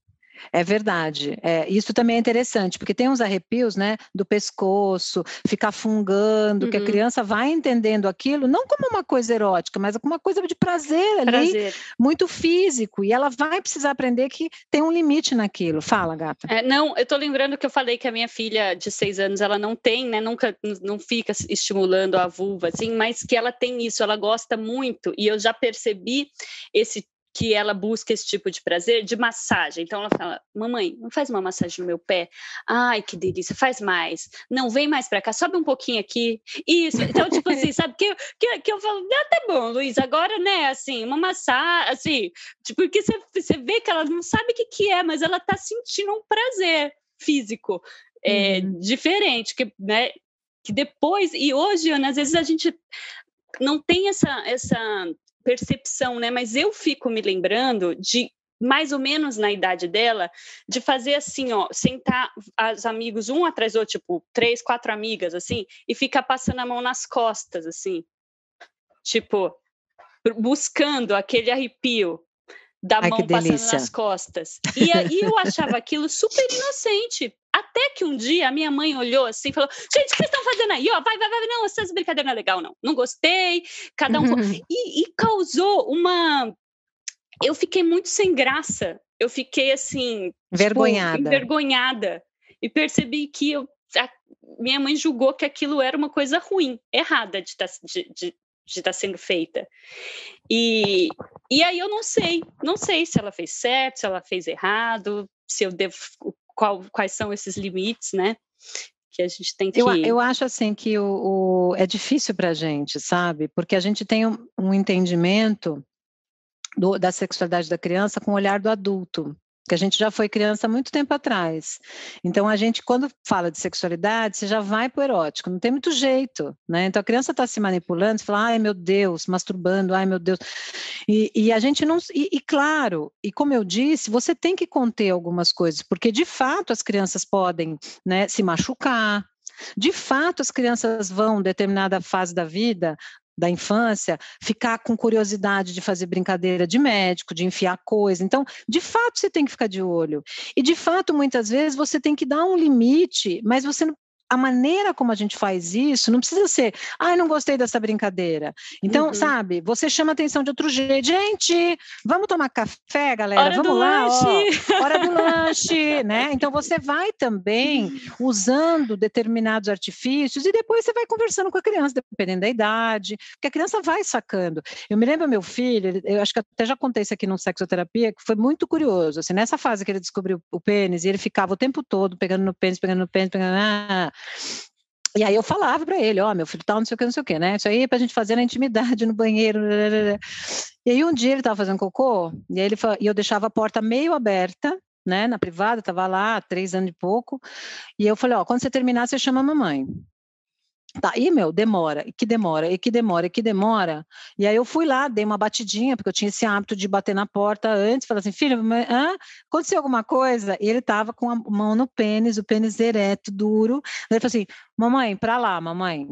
é verdade. É, isso também é interessante, porque tem uns arrepios, né, do pescoço, ficar fungando, uhum. que a uhum. criança vai entendendo aquilo, não como uma coisa erótica, mas como uma coisa de prazer ali, prazer. muito físico, e ela vai precisar aprender que tem um limite naquilo. Fala, gata. É, não, eu tô lembrando que eu falei que a minha filha de seis anos, ela não tem, né, nunca, não fica estimulando a vulva, assim, mas que ela tem isso, ela gosta muito, e eu já percebi esse que ela busca esse tipo de prazer de massagem. Então ela fala: "Mamãe, não faz uma massagem no meu pé? Ai, que delícia! Faz mais. Não vem mais para cá. Sobe um pouquinho aqui. Isso. Então tipo assim, sabe que eu, que, que eu falo: "Ah, tá bom, Luiz. Agora, né? Assim, uma massagem, assim, tipo, porque você, você vê que ela não sabe o que que é, mas ela tá sentindo um prazer físico. É, uhum. diferente, que, né, que depois, e hoje, Ana, às vezes a gente não tem essa, essa percepção, né? Mas eu fico me lembrando de mais ou menos na idade dela, de fazer assim, ó, sentar os amigos um atrás do outro, tipo, três, quatro amigas, assim, e ficar passando a mão nas costas, assim. Tipo, buscando aquele arrepio da Ai, mão passando nas costas. E aí eu achava aquilo super inocente, até que um dia a minha mãe olhou assim e falou: Gente, o que vocês estão fazendo aí? Ó, vai, vai, vai. Não, essas brincadeiras não é legal, não. Não gostei. Cada um. Uhum. e, e causou uma. Eu fiquei muito sem graça. Eu fiquei assim. Vergonhada. Tipo, envergonhada. E percebi que eu, a, minha mãe julgou que aquilo era uma coisa ruim, errada de, tá, de, de de estar tá sendo feita. E, e aí eu não sei, não sei se ela fez certo, se ela fez errado, se eu devo qual, quais são esses limites, né? que a gente tem que. Eu, eu acho assim que o, o é difícil para a gente, sabe? Porque a gente tem um, um entendimento do, da sexualidade da criança com o olhar do adulto que a gente já foi criança há muito tempo atrás. Então a gente quando fala de sexualidade, você já vai para o erótico, não tem muito jeito, né? Então a criança está se manipulando, fala, ai meu Deus, masturbando, ai meu Deus. E, e a gente não, e, e, claro, e como eu disse, você tem que conter algumas coisas, porque de fato as crianças podem, né, se machucar. De fato, as crianças vão, em determinada fase da vida, da infância, ficar com curiosidade de fazer brincadeira de médico, de enfiar coisa. Então, de fato, você tem que ficar de olho. E de fato, muitas vezes, você tem que dar um limite, mas você não a maneira como a gente faz isso não precisa ser, ai, ah, não gostei dessa brincadeira. Então, uhum. sabe, você chama atenção de outro jeito. Gente, vamos tomar café, galera? Hora vamos lá, lanche. Ó, hora do lanche, né? Então, você vai também usando determinados artifícios e depois você vai conversando com a criança, dependendo da idade, porque a criança vai sacando. Eu me lembro meu filho, eu acho que até já contei isso aqui no Sexoterapia, que foi muito curioso, assim, nessa fase que ele descobriu o pênis, e ele ficava o tempo todo pegando no pênis, pegando no pênis, pegando... Ah, e aí eu falava para ele, ó, oh, meu filho tal, tá, não sei o que, não sei o que, né? Isso aí é pra gente fazer na intimidade, no banheiro. Né, né, né, e aí um dia ele tava fazendo cocô, e, ele, e eu deixava a porta meio aberta, né, na privada, tava lá três anos e pouco, e eu falei, ó, quando você terminar, você chama a mamãe. Tá, e meu, demora, e que demora, e que demora, e que demora. E aí eu fui lá, dei uma batidinha, porque eu tinha esse hábito de bater na porta antes, falar assim, filho, mãe, hã? aconteceu alguma coisa? E ele tava com a mão no pênis, o pênis ereto, duro. ele falou assim, mamãe, pra lá, mamãe,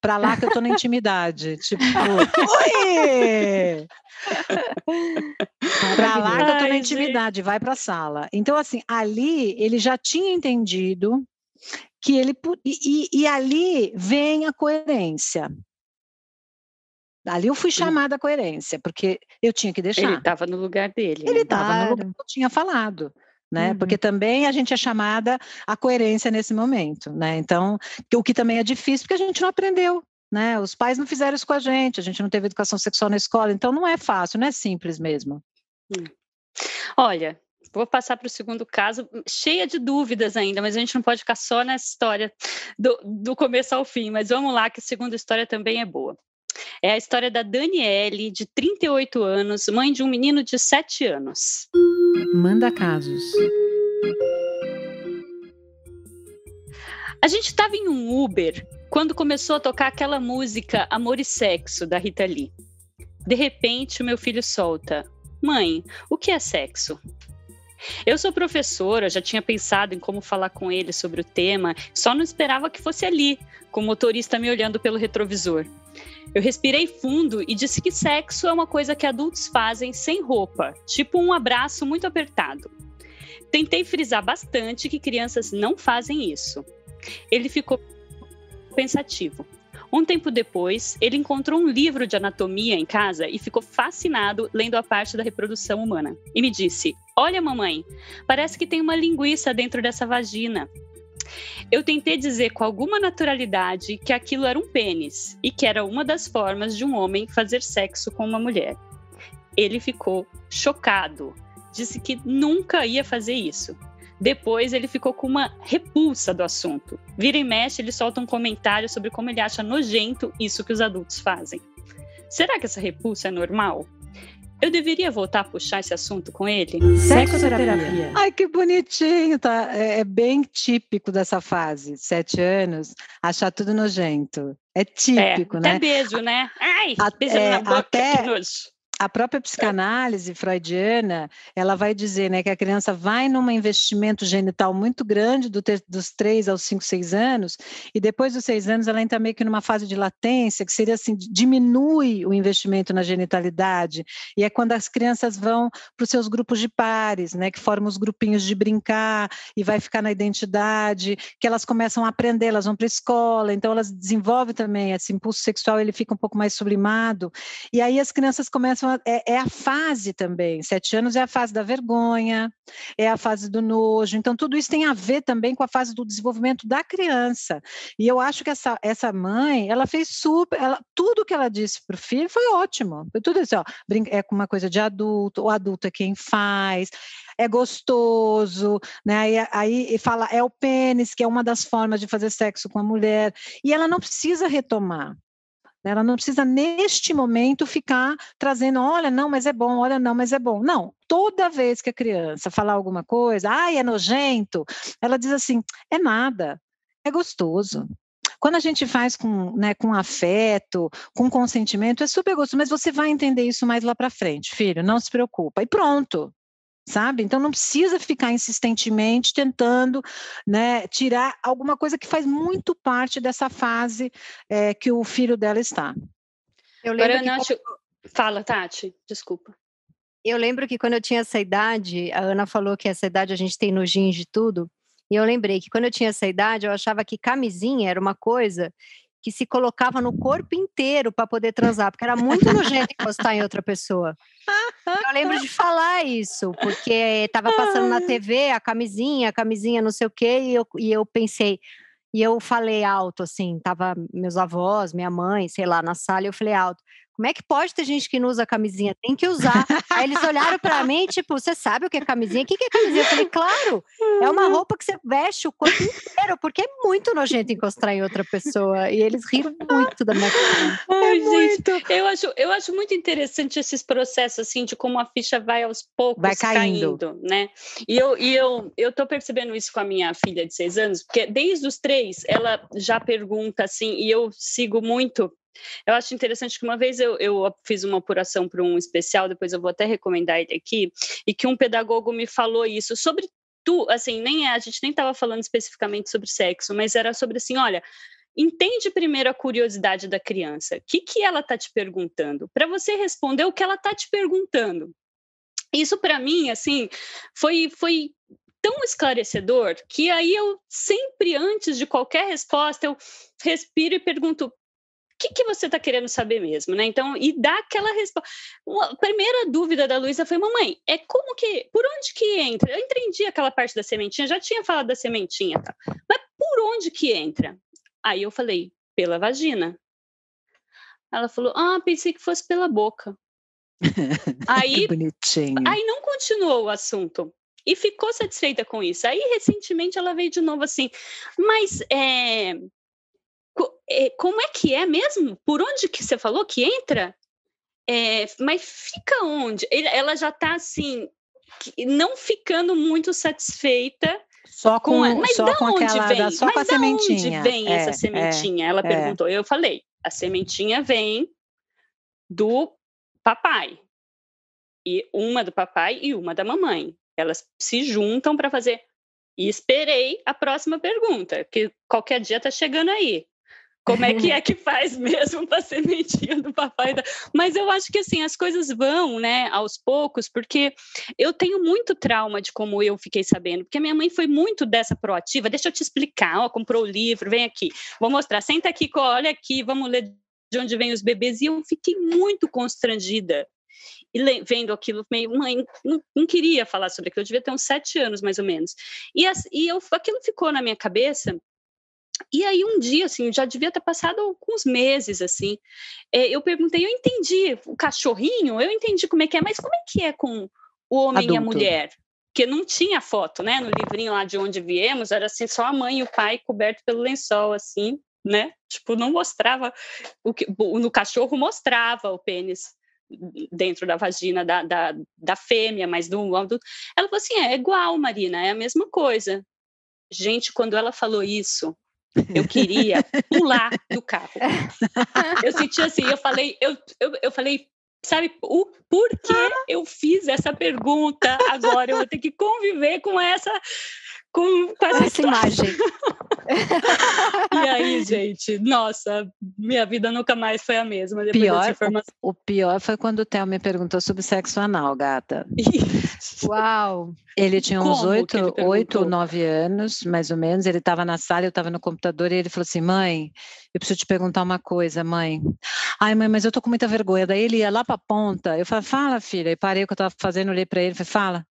pra lá que eu tô na intimidade. tipo, oi! pra lá que eu tô na intimidade, vai pra sala. Então, assim, ali ele já tinha entendido que ele e, e, ali vem a coerência. Ali eu fui chamada à coerência, porque eu tinha que deixar. Ele estava no lugar dele. Ele estava né? no lugar que eu tinha falado. Né? Uhum. Porque também a gente é chamada à coerência nesse momento, né? Então, o que também é difícil porque a gente não aprendeu, né? Os pais não fizeram isso com a gente, a gente não teve educação sexual na escola, então não é fácil, não é simples mesmo. Hum. Olha, Vou passar para o segundo caso, cheia de dúvidas ainda, mas a gente não pode ficar só nessa história do, do começo ao fim. Mas vamos lá, que a segunda história também é boa. É a história da Daniele, de 38 anos, mãe de um menino de 7 anos. Manda casos. A gente estava em um Uber quando começou a tocar aquela música Amor e Sexo, da Rita Lee. De repente, o meu filho solta: Mãe, o que é sexo? Eu sou professora, já tinha pensado em como falar com ele sobre o tema, só não esperava que fosse ali, com o motorista me olhando pelo retrovisor. Eu respirei fundo e disse que sexo é uma coisa que adultos fazem sem roupa, tipo um abraço muito apertado. Tentei frisar bastante que crianças não fazem isso. Ele ficou pensativo. Um tempo depois, ele encontrou um livro de anatomia em casa e ficou fascinado lendo a parte da reprodução humana. E me disse: Olha, mamãe, parece que tem uma linguiça dentro dessa vagina. Eu tentei dizer com alguma naturalidade que aquilo era um pênis e que era uma das formas de um homem fazer sexo com uma mulher. Ele ficou chocado, disse que nunca ia fazer isso. Depois ele ficou com uma repulsa do assunto. Vira e mexe, ele solta um comentário sobre como ele acha nojento isso que os adultos fazem. Será que essa repulsa é normal? Eu deveria voltar a puxar esse assunto com ele? Sexoterapia. Ai, que bonitinho, tá? É, é bem típico dessa fase, sete anos, achar tudo nojento. É, é típico, é, né? Até beijo, né? Ai, beijo é, na boca, até, que nojo. A própria psicanálise freudiana, ela vai dizer né, que a criança vai num investimento genital muito grande do ter, dos 3 aos 5, 6 anos, e depois dos 6 anos ela entra meio que numa fase de latência, que seria assim, diminui o investimento na genitalidade, e é quando as crianças vão para os seus grupos de pares, né, que formam os grupinhos de brincar, e vai ficar na identidade, que elas começam a aprender, elas vão para a escola, então elas desenvolvem também esse impulso sexual, ele fica um pouco mais sublimado, e aí as crianças começam é, é, a fase também. Sete anos é a fase da vergonha, é a fase do nojo. Então, tudo isso tem a ver também com a fase do desenvolvimento da criança. E eu acho que essa, essa mãe, ela fez super. Ela, tudo que ela disse para o filho foi ótimo. Foi tudo isso, é com é uma coisa de adulto, o adulto é quem faz é gostoso, né? Aí, aí fala é o pênis, que é uma das formas de fazer sexo com a mulher, e ela não precisa retomar. Né? Ela não precisa, neste momento, ficar trazendo, olha, não, mas é bom, olha, não, mas é bom. Não, toda vez que a criança falar alguma coisa, ai, é nojento, ela diz assim, é nada, é gostoso. Quando a gente faz com, né, com afeto, com consentimento, é super gostoso, mas você vai entender isso mais lá para frente, filho, não se preocupa. E pronto, sabe? Então não precisa ficar insistentemente tentando né, tirar alguma coisa que faz muito parte dessa fase é, que o filho dela está. Eu lembro Agora, que... Fala, Tati, desculpa. Eu lembro que quando eu tinha essa idade, a Ana falou que essa idade a gente tem nojinho de tudo, e eu lembrei que quando eu tinha essa idade, eu achava que camisinha era uma coisa que se colocava no corpo inteiro para poder transar, porque era muito nojento encostar em outra pessoa. Eu lembro de falar isso, porque estava passando na TV a camisinha, a camisinha não sei o quê, e eu, e eu pensei, e eu falei alto, assim, tava meus avós, minha mãe, sei lá, na sala, e eu falei alto. Como é que pode ter gente que não usa camisinha? Tem que usar. Aí eles olharam para mim, tipo, você sabe o que é camisinha? O que é camisinha? Eu falei, claro, é uma uhum. roupa que você veste o corpo inteiro, porque é muito nojento encostar em outra pessoa. E eles riram muito da minha cara. Ai, é gente, muito. Eu, acho, eu acho muito interessante esses processos, assim, de como a ficha vai aos poucos vai caindo. caindo né? E eu, e eu, eu tô percebendo isso com a minha filha de seis anos, porque desde os três, ela já pergunta, assim, e eu sigo muito eu acho interessante que uma vez eu, eu fiz uma apuração para um especial, depois eu vou até recomendar ele aqui, e que um pedagogo me falou isso sobre tu, assim, nem é, a gente nem estava falando especificamente sobre sexo, mas era sobre assim, olha, entende primeiro a curiosidade da criança. O que que ela está te perguntando? Para você responder o que ela está te perguntando. Isso para mim, assim, foi foi tão esclarecedor que aí eu sempre antes de qualquer resposta eu respiro e pergunto que, que você está querendo saber mesmo, né? Então, e dá aquela resposta. A primeira dúvida da Luísa foi, mamãe, é como que, por onde que entra? Eu entendi aquela parte da sementinha, já tinha falado da sementinha, tá? mas por onde que entra? Aí eu falei, pela vagina. Ela falou, ah, pensei que fosse pela boca. aí, aí não continuou o assunto e ficou satisfeita com isso. Aí, recentemente, ela veio de novo assim, mas é, é, como é que é mesmo? Por onde que você falou que entra? É, mas fica onde? Ela já está assim, não ficando muito satisfeita. Só com, com a, mas só da com onde aquela, vem? Só mas com a da sementinha. onde vem é, essa é, sementinha? É, ela perguntou. Eu falei, a sementinha vem do papai e uma do papai e uma da mamãe. Elas se juntam para fazer. E esperei a próxima pergunta, que qualquer dia está chegando aí como é que é que faz mesmo para sementinha do papai? Da... Mas eu acho que assim as coisas vão, né, aos poucos, porque eu tenho muito trauma de como eu fiquei sabendo, porque a minha mãe foi muito dessa proativa. Deixa eu te explicar, ó, comprou o livro, vem aqui, vou mostrar, senta aqui, olha aqui, vamos ler de onde vêm os bebês e eu fiquei muito constrangida. E vendo aquilo, meio, mãe, não, não, queria falar sobre aquilo, eu devia ter uns sete anos mais ou menos. E, as, e eu, aquilo ficou na minha cabeça e aí um dia, assim, já devia ter passado alguns meses, assim, é, eu perguntei, eu entendi o cachorrinho, eu entendi como é que é, mas como é que é com o homem Adulto. e a mulher? Porque não tinha foto, né? No livrinho lá de onde viemos, era assim, só a mãe e o pai coberto pelo lençol, assim, né? Tipo, não mostrava o que no cachorro mostrava o pênis dentro da vagina da, da, da fêmea, mas do adulto. Ela falou assim: é, é igual, Marina, é a mesma coisa. Gente, quando ela falou isso, eu queria pular do carro. Eu senti assim, eu falei, eu, eu, eu falei, sabe o por que eu fiz essa pergunta agora? Eu vou ter que conviver com essa com, com essa, essa imagem. e aí, gente, nossa, minha vida nunca mais foi a mesma depois pior, informação. O, o pior foi quando o Theo me perguntou sobre sexo anal, gata. Uau! Ele tinha uns oito, oito, nove anos, mais ou menos. Ele estava na sala, eu estava no computador e ele falou assim, mãe, eu preciso te perguntar uma coisa, mãe. Ai, mãe, mas eu tô com muita vergonha. Daí ele ia lá para ponta. Eu falei, fala, filha. E parei o que eu estava fazendo, olhei para ele, falei, fala.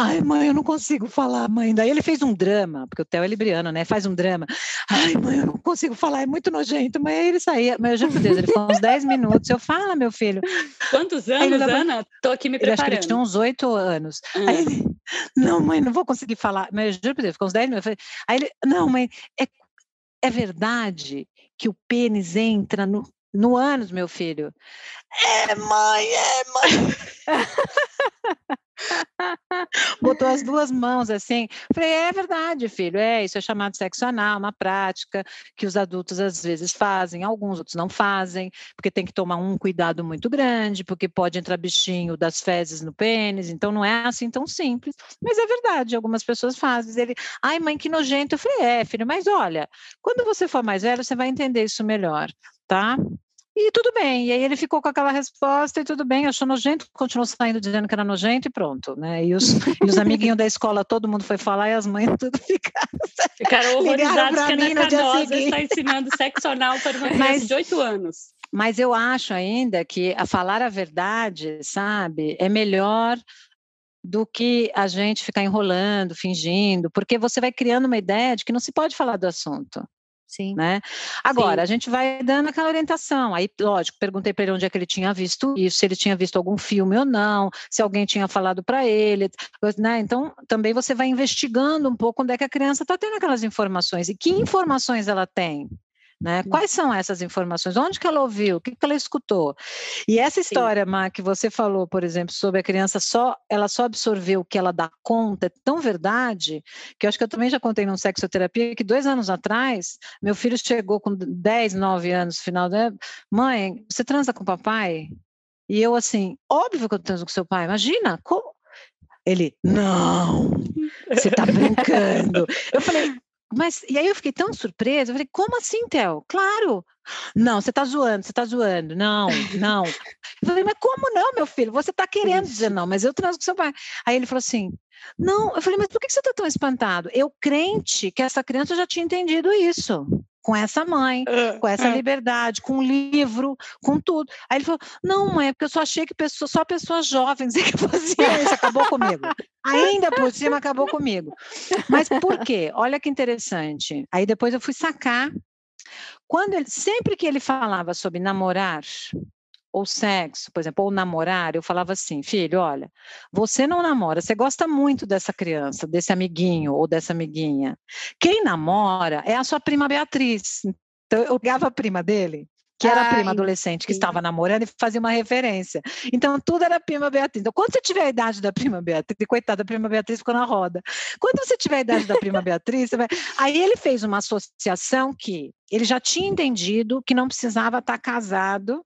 Ai, mãe, eu não consigo falar, mãe. Daí ele fez um drama, porque o Theo é libriano, né? Faz um drama. Ai, mãe, eu não consigo falar, é muito nojento. Mas ele saía, mas eu juro por Deus, ele ficou uns 10 minutos. Eu falo, meu filho. Quantos anos, Ana? Tô aqui me preparando. Ele, acho que tinha uns 8 anos. Hum. Aí ele, não, mãe, não vou conseguir falar. Mas eu juro por Deus, ficou uns 10 minutos. Aí ele, não, mãe, é, é verdade que o pênis entra no, no ânus, meu filho. É, mãe, é, mãe. Botou as duas mãos assim. Falei, é verdade, filho, é, isso é chamado sexo anal, uma prática que os adultos às vezes fazem, alguns outros não fazem, porque tem que tomar um cuidado muito grande, porque pode entrar bichinho das fezes no pênis, então não é assim tão simples. Mas é verdade, algumas pessoas fazem. Ele, ai, mãe, que nojento. Eu falei, é, filho, mas olha, quando você for mais velho, você vai entender isso melhor, tá? E tudo bem. E aí ele ficou com aquela resposta e tudo bem, achou nojento, continuou saindo dizendo que era nojento e pronto, né? E os, e os amiguinhos da escola, todo mundo foi falar e as mães tudo ficaram. Ficaram que a Ana Cardosa está ensinando sexo anal para uma criança de oito anos. Mas eu acho ainda que a falar a verdade, sabe, é melhor do que a gente ficar enrolando, fingindo, porque você vai criando uma ideia de que não se pode falar do assunto. Sim. Né? Agora, Sim. a gente vai dando aquela orientação. Aí, lógico, perguntei para ele onde é que ele tinha visto isso, se ele tinha visto algum filme ou não, se alguém tinha falado para ele. Né? Então, também você vai investigando um pouco onde é que a criança está tendo aquelas informações e que informações ela tem. Né? Quais são essas informações? Onde que ela ouviu? O que, que ela escutou? E essa história, Sim. que você falou, por exemplo, sobre a criança só, ela só absorveu o que ela dá conta, é tão verdade, que eu acho que eu também já contei num sexoterapia, que dois anos atrás, meu filho chegou com 10, 9 anos, final da... Mãe, você transa com papai? E eu assim, óbvio que eu transo com seu pai, imagina, como? Ele, não, você tá brincando. Eu falei, mas, e aí eu fiquei tão surpresa, eu falei, como assim, Théo? Claro! Não, você tá zoando, você tá zoando, não, não. Eu falei, mas como não, meu filho? Você tá querendo dizer não, mas eu transo com seu pai. Aí ele falou assim, não, eu falei, mas por que você tá tão espantado? Eu crente que essa criança já tinha entendido isso com essa mãe, é, com essa é. liberdade, com um livro, com tudo. Aí ele falou: não, mãe, é porque eu só achei que pessoa, só pessoas jovens é que faziam isso, acabou comigo. Ainda por cima acabou comigo. Mas por quê? Olha que interessante. Aí depois eu fui sacar. Quando ele, sempre que ele falava sobre namorar, ou sexo, por exemplo, ou namorar, eu falava assim, filho, olha, você não namora, você gosta muito dessa criança, desse amiguinho ou dessa amiguinha. Quem namora é a sua prima Beatriz. Então eu pegava a prima dele, que era Ai, a ah, prima adolescente que sim. estava namorando e fazia uma referência. Então, tudo era prima Beatriz. Então, quando você tiver a idade da prima Beatriz, coitada, a prima Beatriz ficou na roda. Quando você tiver a idade da prima Beatriz, vai... aí ele fez uma associação que ele já tinha entendido que não precisava estar casado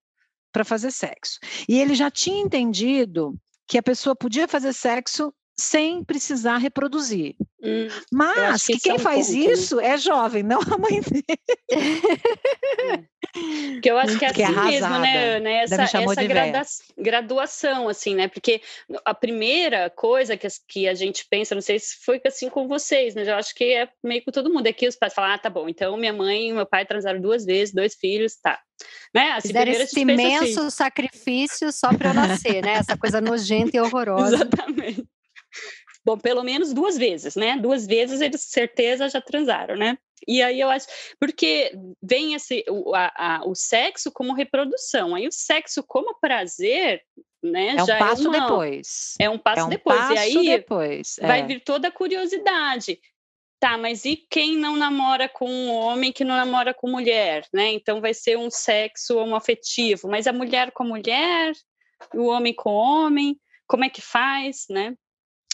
para fazer sexo. E ele já tinha entendido que a pessoa podia fazer sexo sem precisar reproduzir. Hum, Mas que, é quem é um faz ponto, isso né? é jovem, não a mãe dele. É. Porque eu acho que é, é assim mesmo, né, Ana? É essa, essa grada graduação, assim, né? Porque a primeira coisa que, que a gente pensa, não sei se foi assim com vocês, mas eu acho que é meio com todo mundo. É que os pais falam, ah, tá bom, então minha mãe e meu pai transaram duas vezes, dois filhos, tá. Né? Assim, Fizeram esse assim. imenso assim. sacrifício só para nascer, né? Essa coisa nojenta e horrorosa. Exatamente. Bom, pelo menos duas vezes, né? Duas vezes eles certeza já transaram, né? E aí eu acho, porque vem esse, o, a, a, o sexo como reprodução, aí o sexo como prazer, né? É um é passo é uma, depois. É um passo é um depois. Passo e aí depois. É. vai vir toda a curiosidade. Tá, mas e quem não namora com um homem que não namora com mulher, né? Então vai ser um sexo afetivo mas a mulher com a mulher, o homem com o homem, como é que faz, né?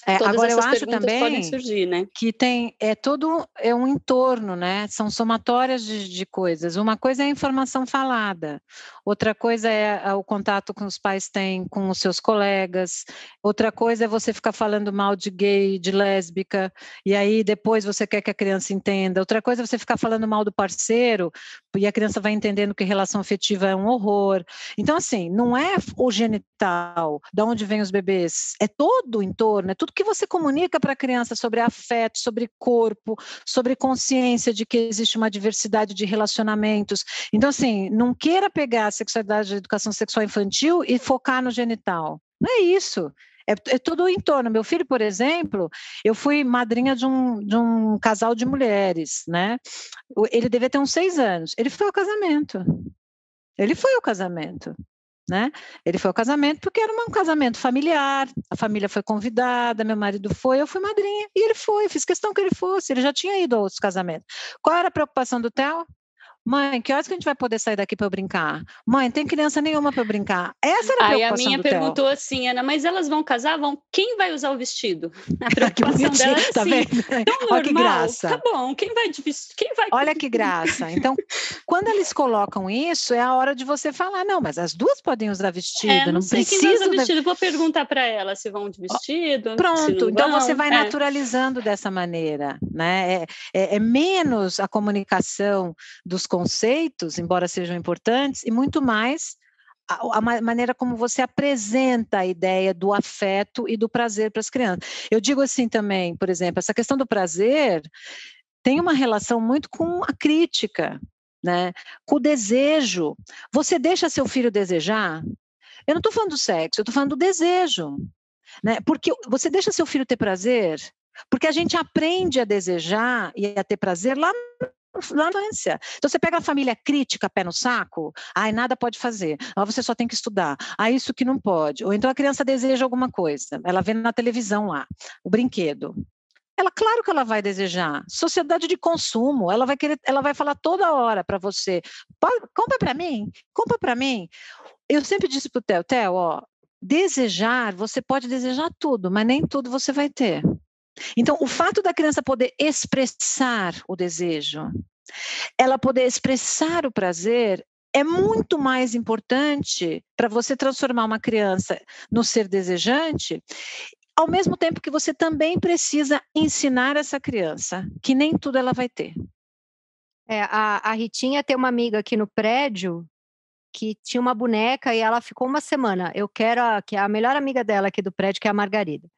É, agora eu acho também surgir, né? que tem é todo é um entorno, né? São somatórias de, de coisas. Uma coisa é a informação falada, outra coisa é o contato que os pais têm com os seus colegas, outra coisa é você ficar falando mal de gay, de lésbica, e aí depois você quer que a criança entenda. Outra coisa é você ficar falando mal do parceiro e a criança vai entendendo que relação afetiva é um horror. Então, assim, não é o genital, da onde vem os bebês, é todo o entorno, é tudo que você comunica para a criança sobre afeto, sobre corpo, sobre consciência de que existe uma diversidade de relacionamentos. Então, assim, não queira pegar a sexualidade a educação sexual infantil e focar no genital. Não é isso. É, é tudo em torno. Meu filho, por exemplo, eu fui madrinha de um, de um casal de mulheres, né? Ele devia ter uns seis anos. Ele foi ao casamento. Ele foi ao casamento. Né? Ele foi ao casamento porque era um casamento familiar, a família foi convidada, meu marido foi, eu fui madrinha, e ele foi, fiz questão que ele fosse, ele já tinha ido a outros casamentos. Qual era a preocupação do Theo? Mãe, que horas que a gente vai poder sair daqui para brincar? Mãe, tem criança nenhuma para brincar. Essa era a Aí preocupação Aí a minha perguntou Theo. assim, Ana, mas elas vão casar? Vão? Quem vai usar o vestido? A preocupação dela é assim. Tá vendo? Tão Olha que graça. Tá bom, quem vai de vestido? Quem vai... Olha que graça. Então, quando eles colocam isso, é a hora de você falar, não, mas as duas podem usar vestido. É, não, não sei quem vai vestido. Da... Vou perguntar para elas se vão de vestido. Pronto, então vão. você vai é. naturalizando dessa maneira, né? É, é, é menos a comunicação dos conceitos, embora sejam importantes, e muito mais a, a, maneira como você apresenta a ideia do afeto e do prazer para as crianças. Eu digo assim também, por exemplo, essa questão do prazer tem uma relação muito com a crítica, né? com o desejo. Você deixa seu filho desejar? Eu não estou falando do sexo, eu estou falando do desejo. Né? Porque você deixa seu filho ter prazer, porque a gente aprende a desejar e a ter prazer lá na é Então você pega a família crítica, pé no saco, ai, nada pode fazer, ah, você só tem que estudar, ah, isso que não pode. Ou então a criança deseja alguma coisa, ela vê na televisão lá, o brinquedo. Ela, claro que ela vai desejar. Sociedade de consumo, ela vai querer, ela vai falar toda hora para você, compra para mim, compra para mim. Eu sempre disse pro Theo, Theo, ó, desejar, você pode desejar tudo, mas nem tudo você vai ter. Então, o fato da criança poder expressar o desejo, ela poder expressar o prazer, é muito mais importante para você transformar uma criança no ser desejante, ao mesmo tempo que você também precisa ensinar essa criança que nem tudo ela vai ter. É, a, a Ritinha tem uma amiga aqui no prédio que tinha uma boneca e ela ficou uma semana. Eu quero a, que é a melhor amiga dela aqui do prédio, que é a Margarida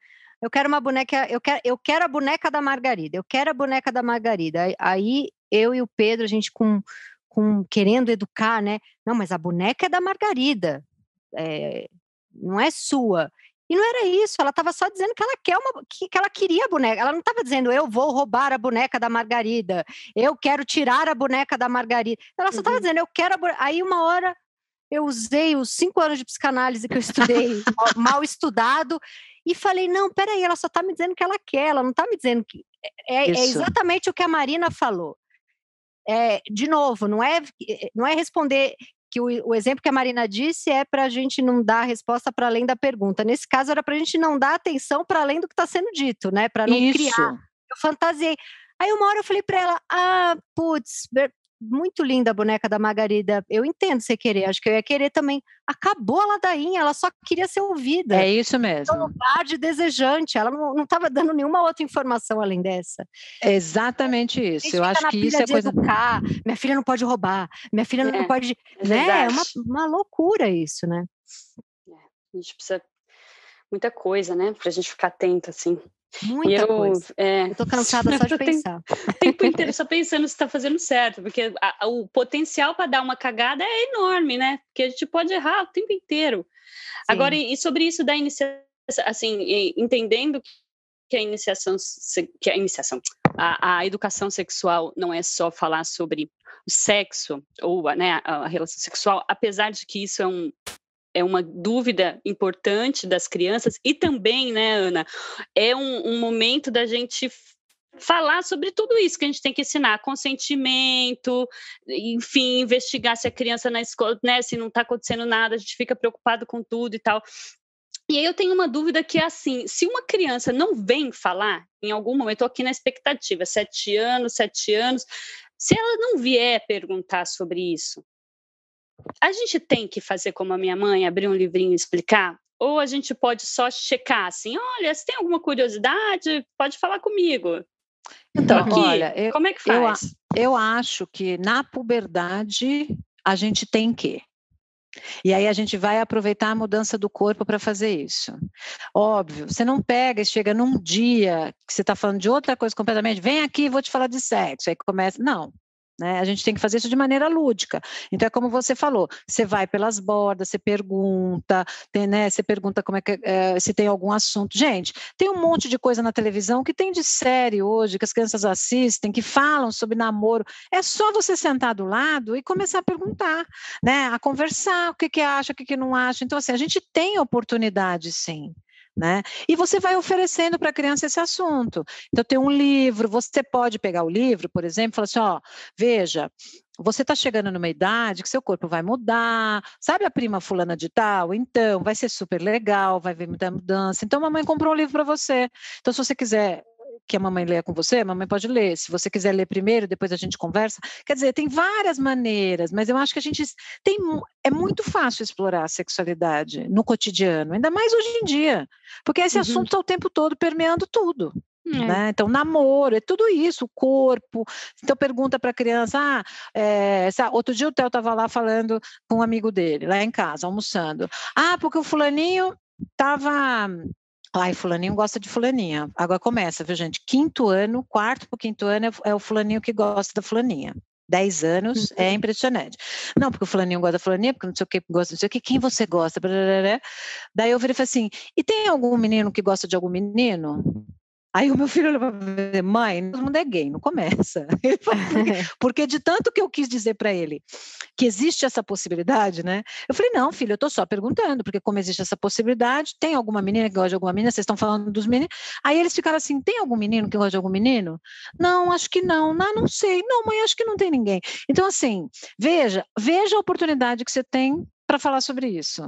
eu quero uma boneca, eu quero, eu quero a boneca da Margarida, eu quero a boneca da Margarida. Aí eu e o Pedro, a gente com, com querendo educar, né? Não, mas a boneca é da Margarida, é, não é sua. E não era isso, ela estava só dizendo que ela quer uma que, que ela queria a boneca. Ela não estava dizendo eu vou roubar a boneca da Margarida, eu quero tirar a boneca da Margarida. Ela só estava uhum. dizendo eu quero a boneca. Aí uma hora eu usei os cinco anos de psicanálise que eu estudei, mal estudado, e falei: não, peraí, ela só está me dizendo que ela quer, ela não está me dizendo que. É, é, é exatamente o que a Marina falou. É, de novo, não é, é, é, não é responder que o, o exemplo que a Marina disse é para a gente não dar a resposta para além da pergunta. Nesse caso, era para a gente não dar atenção para além do que está sendo dito, né? Para não Isso. criar. Eu fantasiei. Aí uma hora eu falei para ela: ah, putz, muito linda a boneca da Margarida. Eu entendo você querer, acho que eu ia querer também. Acabou a ladainha, ela só queria ser ouvida. É isso mesmo. No lugar de desejante, ela não estava dando nenhuma outra informação além dessa. exatamente é, isso. Eu acho que isso é coisa. Educar. Minha filha não pode roubar, minha filha é, não pode. É, né? é uma, uma loucura isso, né? É, a gente precisa muita coisa, né? Pra gente ficar atento, assim. Muita eu, coisa. É... Eu tô cansada só de pensar. O tempo inteiro só pensando se está fazendo certo, porque a, a, o potencial para dar uma cagada é enorme, né? Porque a gente pode errar o tempo inteiro. Sim. Agora, e, e sobre isso da iniciação, assim, entendendo que a iniciação, que a iniciação, a, a, educação sexual não é só falar sobre o sexo ou né, a, a relação sexual, apesar de que isso é um, é uma dúvida importante das crianças e também, né, Ana, é um, um momento da gente falar sobre tudo isso que a gente tem que ensinar, consentimento, enfim, investigar se a criança na escola, né, se não está acontecendo nada, a gente fica preocupado com tudo e tal. E aí eu tenho uma dúvida que é assim, se uma criança não vem falar, em algum momento, eu aqui na expectativa, sete anos, sete anos, se ela não vier perguntar sobre isso, a gente tem que fazer como a minha mãe, abrir um livrinho e explicar? Ou a gente pode só checar assim, olha, se tem alguma curiosidade, pode falar comigo. Então, então aqui, olha, eu, como é que faz? Eu, eu acho que na puberdade a gente tem que. E aí a gente vai aproveitar a mudança do corpo para fazer isso. Óbvio, você não pega e chega num dia que você está falando de outra coisa completamente, vem aqui, vou te falar de sexo. Aí começa. Não. Né? A gente tem que fazer isso de maneira lúdica. Então, é como você falou: você vai pelas bordas, você pergunta, tem, né, você pergunta como é que, é, se tem algum assunto. Gente, tem um monte de coisa na televisão que tem de série hoje, que as crianças assistem, que falam sobre namoro. É só você sentar do lado e começar a perguntar, né? a conversar, o que, que acha, o que, que não acha. Então, assim, a gente tem oportunidade, sim né? E você vai oferecendo para a criança esse assunto. Então, tem um livro, você pode pegar o livro, por exemplo, e falar assim: ó, veja, você está chegando numa idade que seu corpo vai mudar, sabe a prima fulana de tal? Então, vai ser super legal, vai ver muita mudança. Então, mamãe comprou um livro para você. Então, se você quiser que a mamãe leia com você, a mamãe pode ler. Se você quiser ler primeiro, depois a gente conversa. Quer dizer, tem várias maneiras, mas eu acho que a gente tem é muito fácil explorar a sexualidade no cotidiano, ainda mais hoje em dia, porque esse uhum. assunto está o tempo todo permeando tudo. Né? É. Né? Então, namoro, é tudo isso, o corpo. Então, pergunta para a criança: ah, é, outro dia o Theo estava lá falando com um amigo dele, lá em casa, almoçando. Ah, porque o fulaninho estava Ai, fulaninho gosta de fulaninha. Agora começa, viu, gente? Quinto ano, quarto para o quinto ano é, é o fulaninho que gosta da fulaninha. Dez anos, uhum. é impressionante. Não, porque o fulaninho gosta da fulaninha, porque não sei o que gosta, não sei o que, quem você gosta, blá, blá, blá. Daí eu virei e falei assim, e tem algum menino que gosta de algum menino? Aí o meu filho olhou para mãe, todo mundo é gay, não começa. Falou, porque, porque de tanto que eu quis dizer para ele que existe essa possibilidade, né? Eu falei, não, filho, eu estou só perguntando, porque como existe essa possibilidade, tem alguma menina que gosta de alguma menina, vocês estão falando dos meninos. Aí eles ficaram assim, tem algum menino que gosta de algum menino? Não, acho que não, não, não sei. Não, mãe, acho que não tem ninguém. Então, assim, veja, veja a oportunidade que você tem para falar sobre isso.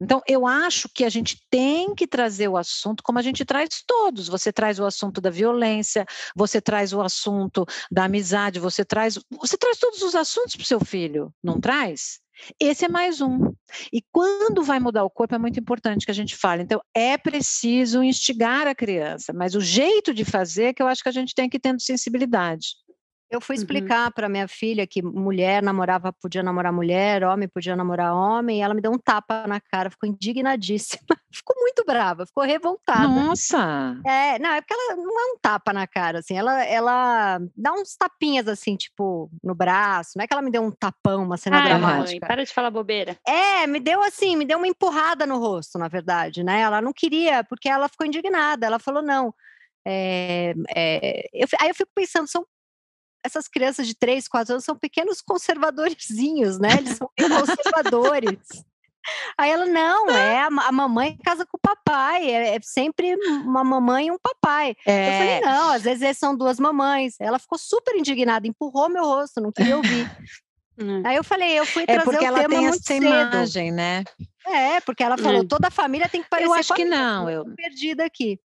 Então, eu acho que a gente tem que trazer o assunto como a gente traz todos. Você traz o assunto da violência, você traz o assunto da amizade, você traz, você traz todos os assuntos para o seu filho, não traz? Esse é mais um. E quando vai mudar o corpo é muito importante que a gente fale. Então, é preciso instigar a criança, mas o jeito de fazer é que eu acho que a gente tem que ter sensibilidade. Eu fui uhum. explicar uhum. para minha filha que mulher namorava, podia namorar mulher, homem podia namorar homem, e ela me deu um tapa na cara, ficou indignadíssima, ficou muito brava, ficou revoltada. Nossa! É, não, é porque ela não é um tapa na cara, assim, ela, ela dá uns tapinhas assim, tipo, no braço, não é que ela me deu um tapão, uma cena Ai, dramática. Mãe, para de falar bobeira. É, me deu assim, me deu uma empurrada no rosto, na verdade, né? Ela não queria, porque ela ficou indignada, ela falou, não. É, é, eu, aí eu fico pensando, são essas crianças de 3, 4 anos são pequenos conservadorzinhos, né? Eles são conservadores. Aí ela, não, é a, a, mamãe casa com o papai, é, é sempre uma mamãe e um papai. É. Eu falei, é. não, às vezes são duas mamães. Ela ficou super indignada, empurrou meu rosto, não queria ouvir. Hum. Aí eu falei, eu fui é trazer é porque o ela tema tem muito essa cedo. imagem, né? É, porque ela falou, hum. toda a família tem que parecer Eu acho que não, eu... perdida aqui.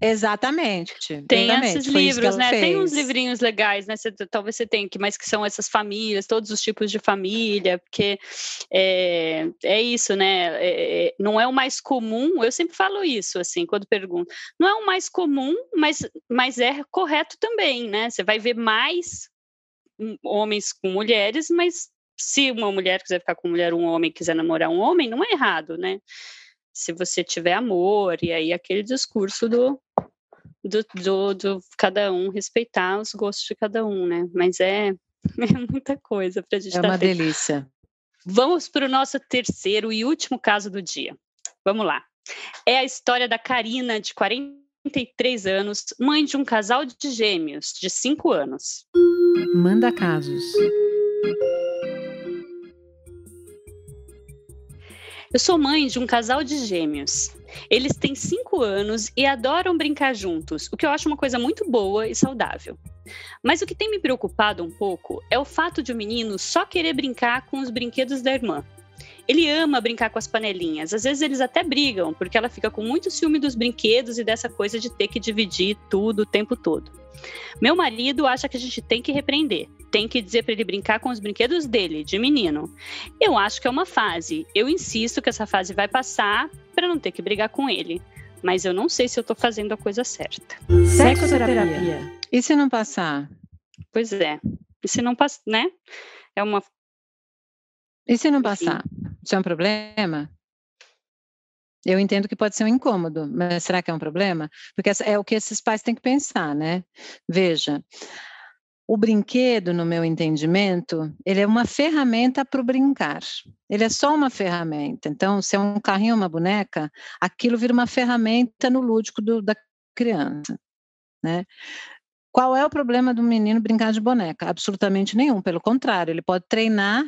Exatamente. Tem exatamente, esses livros, né? Fez. Tem uns livrinhos legais, né? talvez você tenha que, mas que são essas famílias, todos os tipos de família, porque é, é isso, né? É, é, não é o mais comum, eu sempre falo isso, assim, quando pergunto. Não é o mais comum, mas, mas é correto também, né? Você vai ver mais hum, homens com mulheres, mas se uma mulher quiser ficar com mulher, um homem quiser namorar um homem, não é errado, né? Se você tiver amor, e aí aquele discurso do do, do, do cada um respeitar os gostos de cada um, né? Mas é, é muita coisa para a gente. É tá uma delícia. Vamos para o nosso terceiro e último caso do dia. Vamos lá. É a história da Karina, de 43 anos, mãe de um casal de gêmeos de 5 anos. Manda casos. Eu sou mãe de um casal de gêmeos. Eles têm cinco anos e adoram brincar juntos, o que eu acho uma coisa muito boa e saudável. Mas o que tem me preocupado um pouco é o fato de o menino só querer brincar com os brinquedos da irmã. Ele ama brincar com as panelinhas. Às vezes eles até brigam, porque ela fica com muito ciúme dos brinquedos e dessa coisa de ter que dividir tudo o tempo todo. Meu marido acha que a gente tem que repreender, tem que dizer para ele brincar com os brinquedos dele, de menino. Eu acho que é uma fase. Eu insisto que essa fase vai passar para não ter que brigar com ele. Mas eu não sei se eu estou fazendo a coisa certa. Sexoterapia. E se não passar? Pois é. E se não passar, né? É uma. E se não passar? Isso é um problema? Eu entendo que pode ser um incômodo, mas será que é um problema? Porque é o que esses pais têm que pensar, né? Veja, o brinquedo, no meu entendimento, ele é uma ferramenta para o brincar. Ele é só uma ferramenta. Então, se é um carrinho, uma boneca, aquilo vira uma ferramenta no lúdico do, da criança. Né? Qual é o problema do menino brincar de boneca? Absolutamente nenhum. Pelo contrário, ele pode treinar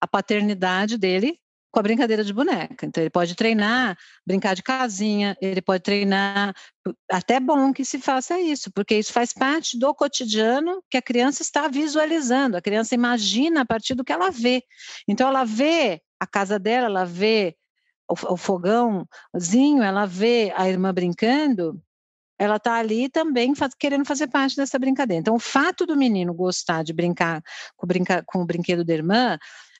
a paternidade dele com a brincadeira de boneca. Então, ele pode treinar, brincar de casinha, ele pode treinar. Até é bom que se faça isso, porque isso faz parte do cotidiano que a criança está visualizando. A criança imagina a partir do que ela vê. Então, ela vê a casa dela, ela vê o fogãozinho, ela vê a irmã brincando, ela está ali também faz, querendo fazer parte dessa brincadeira. Então, o fato do menino gostar de brincar com, brinca, com o brinquedo da irmã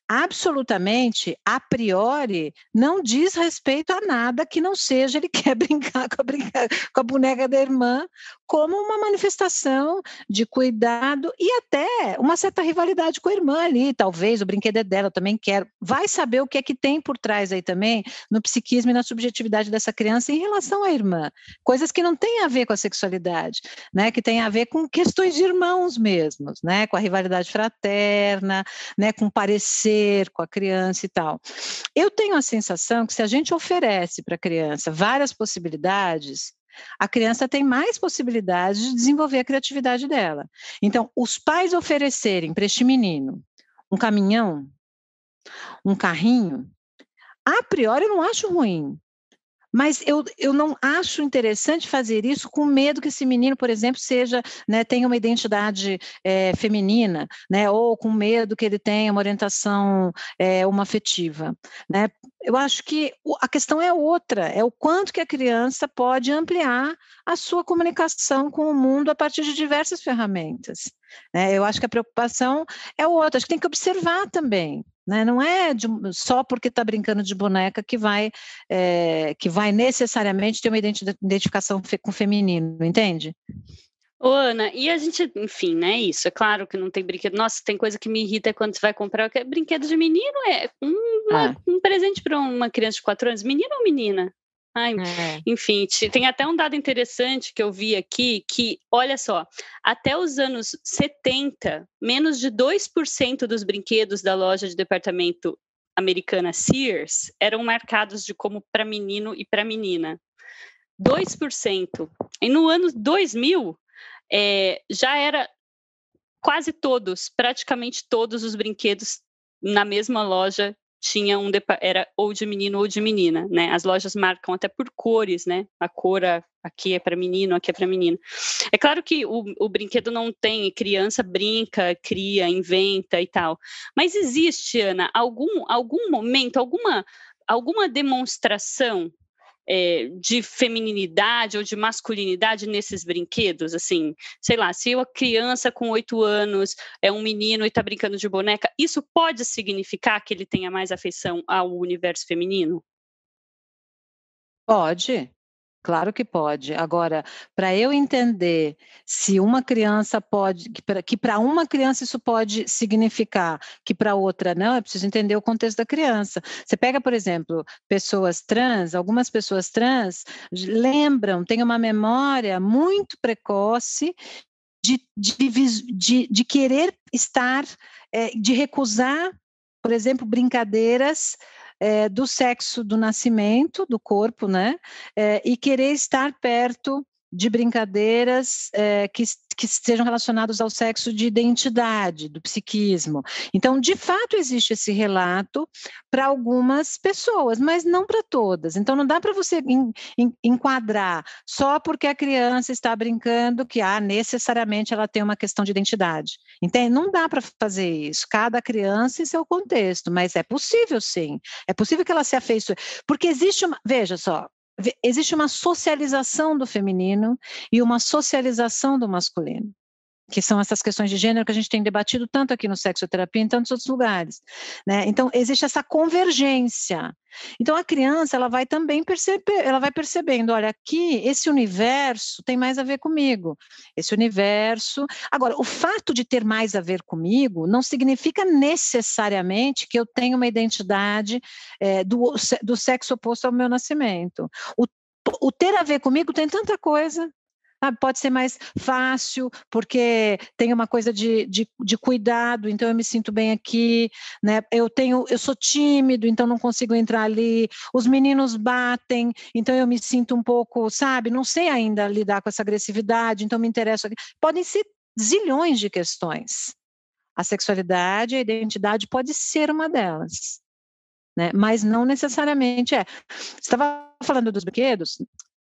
absolutamente, a priori, não diz respeito a nada que não seja ele quer brincar com a, brincar, com a boneca da irmã como uma manifestação de cuidado e até uma certa rivalidade com a irmã ali, talvez o brinquedo é dela, eu também quero. Vai saber o que é que tem por trás aí também no psiquismo e na subjetividade dessa criança em relação à irmã. Coisas que não têm a ver com a sexualidade, né, que tem a ver com questões de irmãos mesmos, né, com a rivalidade fraterna, né, com parecer lazer com a criança e tal. Eu tenho a sensação que se a gente oferece para a criança várias possibilidades, a criança tem mais possibilidades de desenvolver a criatividade dela. Então, os pais oferecerem para este menino um caminhão, um carrinho, a priori eu não acho ruim, mas eu, eu não acho interessante fazer isso com medo que esse menino, por exemplo, seja, né, tenha uma identidade é, feminina, né, ou com medo que ele tenha uma orientação é, eh, uma afetiva. Né? Eu acho que a questão é outra, é o quanto que a criança pode ampliar a sua comunicação com o mundo a partir de diversas ferramentas. Né? Eu acho que a preocupação é outra, acho que tem que observar também. Né? Não é de, só porque está brincando de boneca que vai, é, que vai necessariamente ter uma identificação com o feminino, entende? Ô, Ana, e a gente, enfim, né? É isso, é claro que não tem brinquedo. Nossa, tem coisa que me irrita quando você vai comprar. Que é brinquedo de menino é um, uma, é. ah. É um presente para uma criança de 4 anos. Menino ou menina? é. Enfim, tem até um dado interessante que eu vi aqui, que, olha só, até os anos 70, menos de 2% dos brinquedos da loja de departamento americana Sears eram marcados de como para menino e para menina. 2%. E no ano 2000, é, eh, já era quase todos, praticamente todos os brinquedos na mesma loja tinha um era ou de menino ou de menina, né? As lojas marcam até por cores, né? A cor aqui é para menino, aqui é para menina. É claro que o, o, brinquedo não tem, criança brinca, cria, inventa e tal. Mas existe, Ana, algum algum momento, alguma alguma demonstração é, de femininidade ou de masculinidade nesses brinquedos? Assim, sei lá, se uma criança com oito anos é um menino e está brincando de boneca, isso pode significar que ele tenha mais afeição ao universo feminino? Pode, Claro que pode. Agora, para eu entender se uma criança pode, que para uma criança isso pode significar, que para outra não, é preciso entender o contexto da criança. Você pega, por exemplo, pessoas trans, algumas pessoas trans lembram, têm uma memória muito precoce de, de, de, de querer estar, eh, de recusar, por exemplo, brincadeiras é, do sexo do nascimento, do corpo, né? É, e querer estar perto de brincadeiras é, que, que sejam relacionados ao sexo de identidade, do psiquismo. Então, de fato, existe esse relato para algumas pessoas, mas não para todas. Então, não dá para você in, in, enquadrar só porque a criança está brincando que ah, necessariamente ela tem uma questão de identidade. Entende? Não dá para fazer isso. Cada criança em seu contexto, mas é possível sim. É possível que ela se afeiçoe. Porque existe uma. Veja só, existe uma socialização do feminino e uma socialização do masculino que são essas questões de gênero que a gente tem debatido tanto aqui no sexoterapia, em tantos outros lugares, né? Então existe essa convergência. Então a criança ela vai também perceber, ela vai percebendo, olha aqui esse universo tem mais a ver comigo. Esse universo. Agora o fato de ter mais a ver comigo não significa necessariamente que eu tenha uma identidade é, do, do sexo oposto ao meu nascimento. O o ter a ver comigo tem tanta coisa. Ah, pode ser mais fácil, porque tem uma coisa de, de, de, cuidado, então eu me sinto bem aqui, né? Eu tenho, eu sou tímido, então não consigo entrar ali. Os meninos batem, então eu me sinto um pouco, sabe, não sei ainda lidar com essa agressividade, então me interesso. Podem ser zilhões de questões. A sexualidade, a identidade pode ser uma delas. Né? Mas não necessariamente é. Você estava falando dos brinquedos.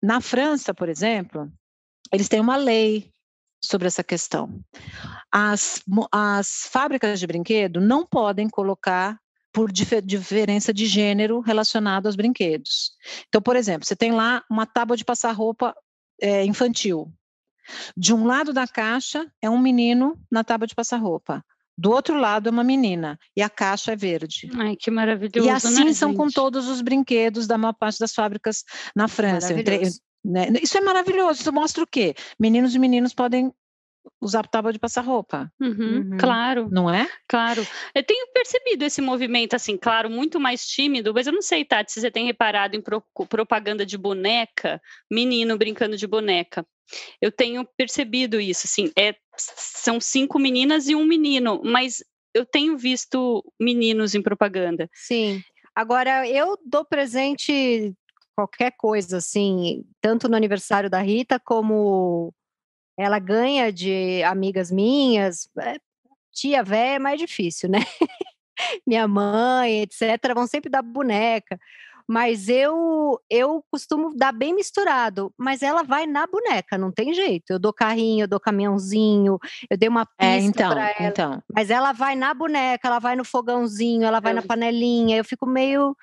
Na França, por exemplo, eles têm uma lei sobre essa questão. As, as fábricas de brinquedo não podem colocar por diferença de gênero relacionado aos brinquedos. Então, por exemplo, você tem lá uma tábua de passar roupa é, infantil. De um lado da caixa é um menino na tábua de passar roupa. Do outro lado é uma menina e a caixa é verde. Ai, que maravilhoso. E né, assim né, são gente? com todos os brinquedos da maior parte das fábricas na França. né? Isso é maravilhoso. Isso mostra o quê? Meninos e meninos podem usar tábua de passar roupa. Uhum, uhum. Claro. Não é? Claro. Eu tenho percebido esse movimento, assim, claro, muito mais tímido, mas eu não sei, Tati, se você tem reparado em pro propaganda de boneca, menino brincando de boneca. Eu tenho percebido isso, assim, é, são cinco meninas e um menino, mas eu tenho visto meninos em propaganda. Sim. Agora, eu dou presente qualquer coisa, assim, tanto no aniversário da Rita, como ela ganha de amigas minhas, é, tia véia é mais difícil, né? Minha mãe, etc., vão sempre dar boneca. Mas eu eu costumo dar bem misturado, mas ela vai na boneca, não tem jeito. Eu dou carrinho, eu dou caminhãozinho, eu dei uma é, pista é, então, ela, Então. Mas ela vai na boneca, ela vai no fogãozinho, ela vai eu... na panelinha. Eu fico meio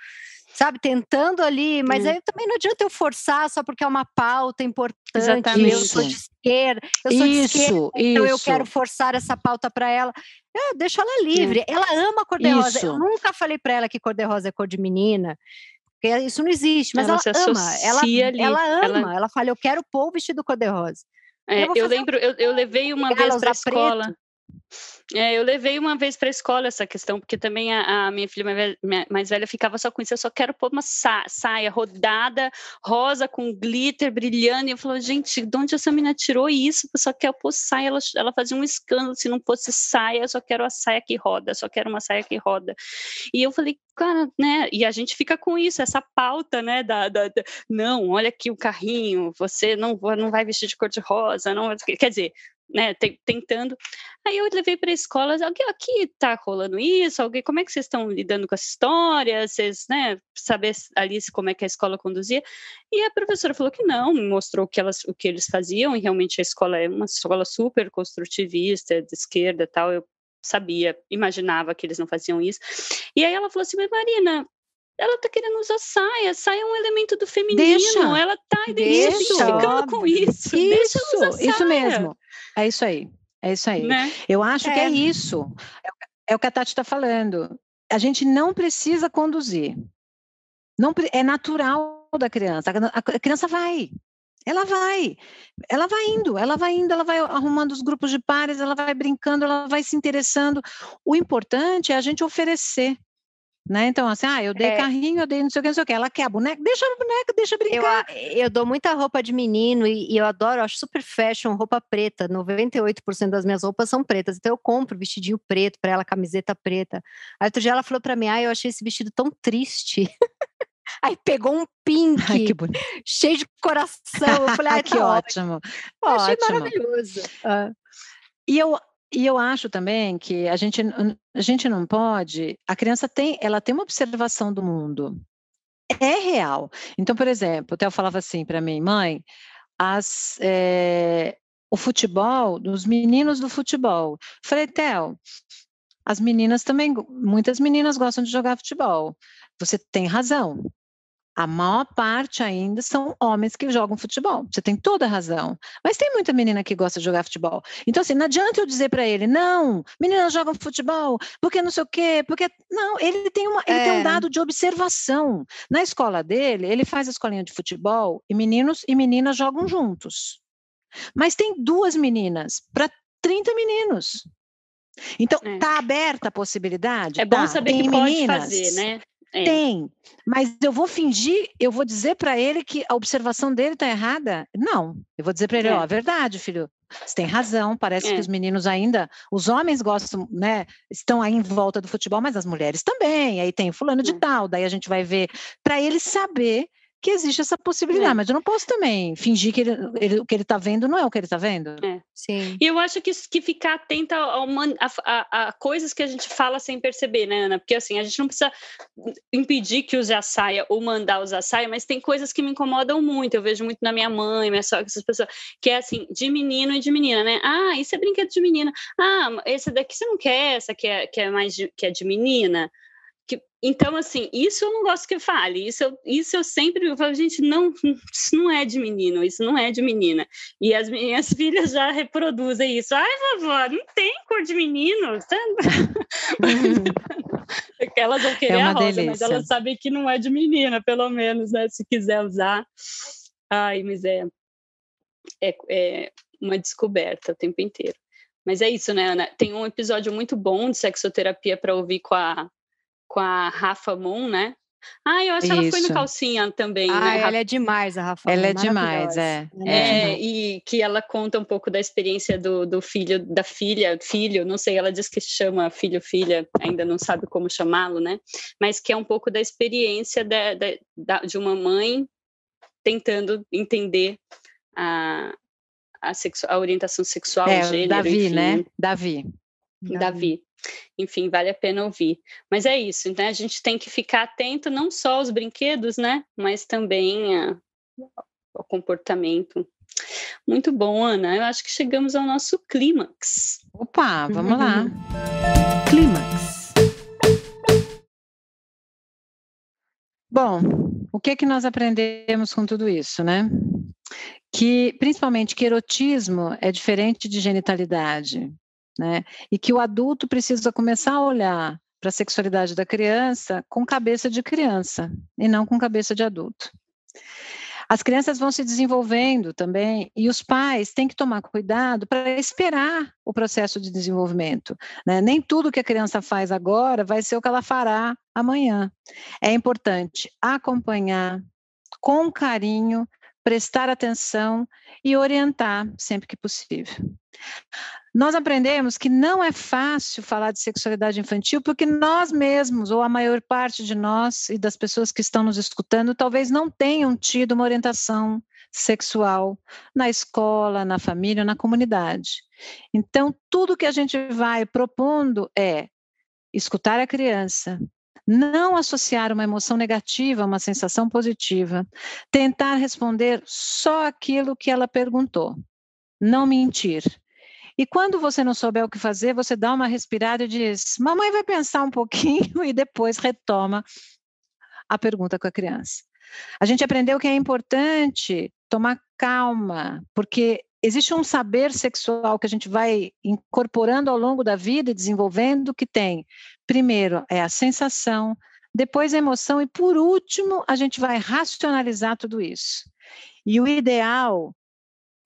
sabe, tentando ali, mas hum. aí também não adianta eu forçar só porque é uma pauta importante. Exatamente. Eu sou de esquerda, então eu sou isso, de esquerda, então isso. eu quero forçar essa pauta para ela. É, deixa ela livre. Hum. Ela ama cor de rosa. Eu nunca falei para ela que cor de rosa é cor de menina. Porque é, isso não existe, mas ela, ela ama. Ela, ela, ama. Ela... ela fala, eu quero pôr o vestido cor-de-rosa. É, eu, eu lembro, um... eu, eu, levei uma vez para a escola. Preto. É, eu levei uma vez para a escola essa questão, porque também a, a minha filha mais velha ficava só com isso. Eu só quero pôr uma sa saia rodada, rosa, com glitter, brilhando. E eu falava, gente, de onde essa menina tirou isso? Eu só quero pôr saia. Ela, ela fazia um escândalo se não fosse saia. Eu só quero a saia que roda, só quero uma saia que roda. E eu falei, cara, né? E a gente fica com isso, essa pauta, né? Da, da, da não, olha aqui o carrinho, você não, não vai vestir de cor de rosa. não Quer dizer, né, tentando. Aí eu levei para a escola, alguém aqui está rolando isso, alguém, como é que vocês estão lidando com essa história? Vocês, né, saber ali como é que a escola conduzia. E a professora falou que não, mostrou o que elas, o que eles faziam, e realmente a escola é uma escola super construtivista, de esquerda, tal. Eu sabia, imaginava que eles não faziam isso. E aí ela falou assim: "Mas Marina, ela tá querendo usar saia, saia é um elemento do feminino, deixa, ela tá identificando com isso. Isso, isso mesmo. É isso aí. É isso aí. Né? Eu acho é. que é isso. É o que é a Tati está falando. A gente não precisa conduzir. Não é natural da criança. A criança vai. Ela vai, ela vai indo, ela vai indo, ela vai arrumando os grupos de pares, ela vai brincando, ela vai se interessando. O importante é a gente oferecer né? Então, assim, ah, eu dei é. carrinho, eu dei não sei o que, não sei o que. Ela quer a boneca, deixa a boneca, deixa brincar. Eu, eu dou muita roupa de menino e, e eu adoro, eu acho super fashion, roupa preta. 98% das minhas roupas são pretas. Então eu compro vestidinho preto para ela, camiseta preta. Aí outro dia ela falou para mim, ah, eu achei esse vestido tão triste. Aí pegou um pink, Ai, cheio de coração. Eu falei, ah, que tá ótimo. ótimo. Achei maravilhoso. Ah. E eu e eu acho também que a gente, a gente não pode. A criança tem, ela tem uma observação do mundo. É real. Então, por exemplo, o Theo falava assim para mim, mãe, as, é, o futebol, dos meninos do futebol. Falei, Theo, as meninas também, muitas meninas gostam de jogar futebol. Você tem razão a maior parte ainda são homens que jogam futebol. Você tem toda a razão. Mas tem muita menina que gosta de jogar futebol. Então, assim, não adianta eu dizer para ele, não, meninas jogam futebol, porque não sei o quê, porque. Não, ele tem, uma, ele é. tem um é. dado de observação. Na escola dele, ele faz a escolinha de futebol e meninos e meninas jogam juntos. Mas tem duas meninas para 30 meninos. Então, está é. aberta a possibilidade? É bom tá, saber que meninas, pode fazer, né? É. Tem, mas eu vou fingir, eu vou dizer para ele que a observação dele está errada? Não, eu vou dizer para ele, é. ó, é. oh, verdade, filho, você tem razão, parece é. que os meninos ainda, os homens gostam, né, estão aí em volta do futebol, mas as mulheres também, aí tem fulano de é. tal, daí a gente vai ver, para ele saber que existe essa possibilidade, é. mas eu não posso também fingir que ele, ele, o que ele está vendo não é o que ele está vendo. É. Sim. E eu acho que, que ficar atenta a, uma, a, a, coisas que a gente fala sem perceber, né, Ana? Porque assim, a gente não precisa impedir que use a saia ou mandar usar a saia, mas tem coisas que me incomodam muito. Eu vejo muito na minha mãe, minha sogra, essas pessoas, que é assim, de menino e de menina, né? Ah, isso é brinquedo de menina. Ah, esse daqui você não quer, essa que é, que é mais de, que é de menina. Que, então, assim, isso eu não gosto que fale. Isso eu, isso eu sempre eu falo, gente, não, isso não é de menino, isso não é de menina. E as minhas filhas já reproduzem isso. Ai, vovó, não tem cor de menino. elas vão querer é a rosa, delícia. mas elas sabem que não é de menina, pelo menos, né? Se quiser usar. Ai, mas é, é, é uma descoberta o tempo inteiro. Mas é isso, né, Ana? Tem um episódio muito bom de sexoterapia para ouvir com a com a Rafa Moon, né? Ah, eu acho que ela foi no Calcinha também, ah, né? Ela é demais, a Rafa. Ela é, demais, é. é. é. E que ela conta um pouco da experiência do, do filho, da filha, filho, não sei, ela diz que chama filho, filha, ainda não sabe como chamá-lo, né? Mas que é um pouco da experiência de de de uma mãe tentando entender a, a, sexu a orientação sexual, é, o gênero. Davi, enfim. né? Davi. Davi. Davi enfim, vale a pena ouvir. Mas é isso, né? A gente tem que ficar atento não só aos brinquedos, né? Mas também a, ao comportamento. Muito bom, Ana. Eu acho que chegamos ao nosso clímax. Opa, vamos lá. Clímax. Bom, o que é que nós aprendemos com tudo isso, né? Que principalmente que erotismo é diferente de genitalidade, né? E que o adulto precisa começar a olhar para a sexualidade da criança com cabeça de criança e não com cabeça de adulto. As crianças vão se desenvolvendo também e os pais têm que tomar cuidado para esperar o processo de desenvolvimento. Né? Nem tudo que a criança faz agora vai ser o que ela fará amanhã. É importante acompanhar com carinho prestar atenção e orientar sempre que possível. Nós aprendemos que não é fácil falar de sexualidade infantil porque nós mesmos, ou a maior parte de nós e das pessoas que estão nos escutando, talvez não tenham tido uma orientação sexual na escola, na família, na comunidade. Então, tudo que a gente vai propondo é escutar a criança, não associar uma emoção negativa a uma sensação positiva, tentar responder só aquilo que ela perguntou, não mentir. E quando você não souber o que fazer, você dá uma respirada e diz: Mamãe vai pensar um pouquinho e depois retoma a pergunta com a criança. A gente aprendeu que é importante tomar calma, porque existe um saber sexual que a gente vai incorporando ao longo da vida e desenvolvendo que tem, primeiro, é a sensação, depois a emoção e por último, a gente vai racionalizar tudo isso. E o ideal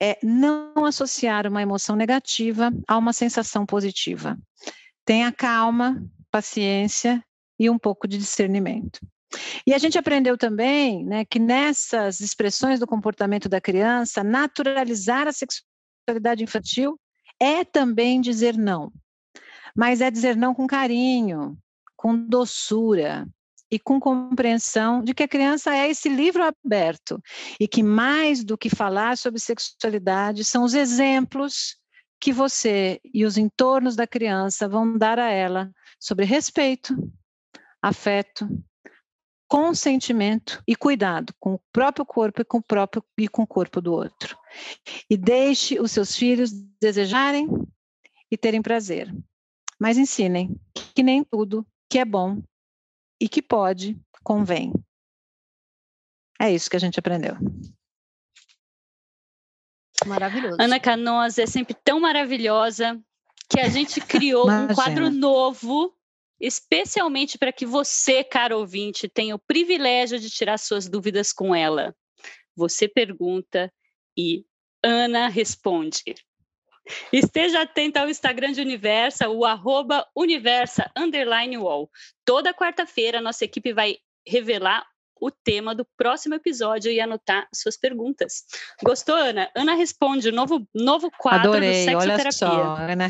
é não associar uma emoção negativa a uma sensação positiva. Tenha calma, paciência e um pouco de discernimento. E a gente aprendeu também né, que nessas expressões do comportamento da criança, naturalizar a sexualidade infantil é também dizer não, mas é dizer não com carinho, com doçura e com compreensão de que a criança é esse livro aberto e que mais do que falar sobre sexualidade são os exemplos que você e os entornos da criança vão dar a ela sobre respeito, afeto, consentimento e cuidado com o próprio corpo e com o próprio e com o corpo do outro. E deixe os seus filhos desejarem e terem prazer. Mas ensinem que nem tudo que é bom e que pode convém. É isso que a gente aprendeu. Maravilhoso. Ana Canosa é sempre tão maravilhosa que a gente criou Imagina. um quadro novo especialmente para que você, caro ouvinte, tenha o privilégio de tirar suas dúvidas com ela. Você pergunta e Ana responde. Esteja atento ao Instagram de Universa, o arroba universa, Toda quarta-feira, nossa equipe vai revelar o tema do próximo episódio e anotar suas perguntas. Gostou, Ana? Ana responde, o novo, novo quadro Adorei, do Sexoterapia. Olha só, Ana,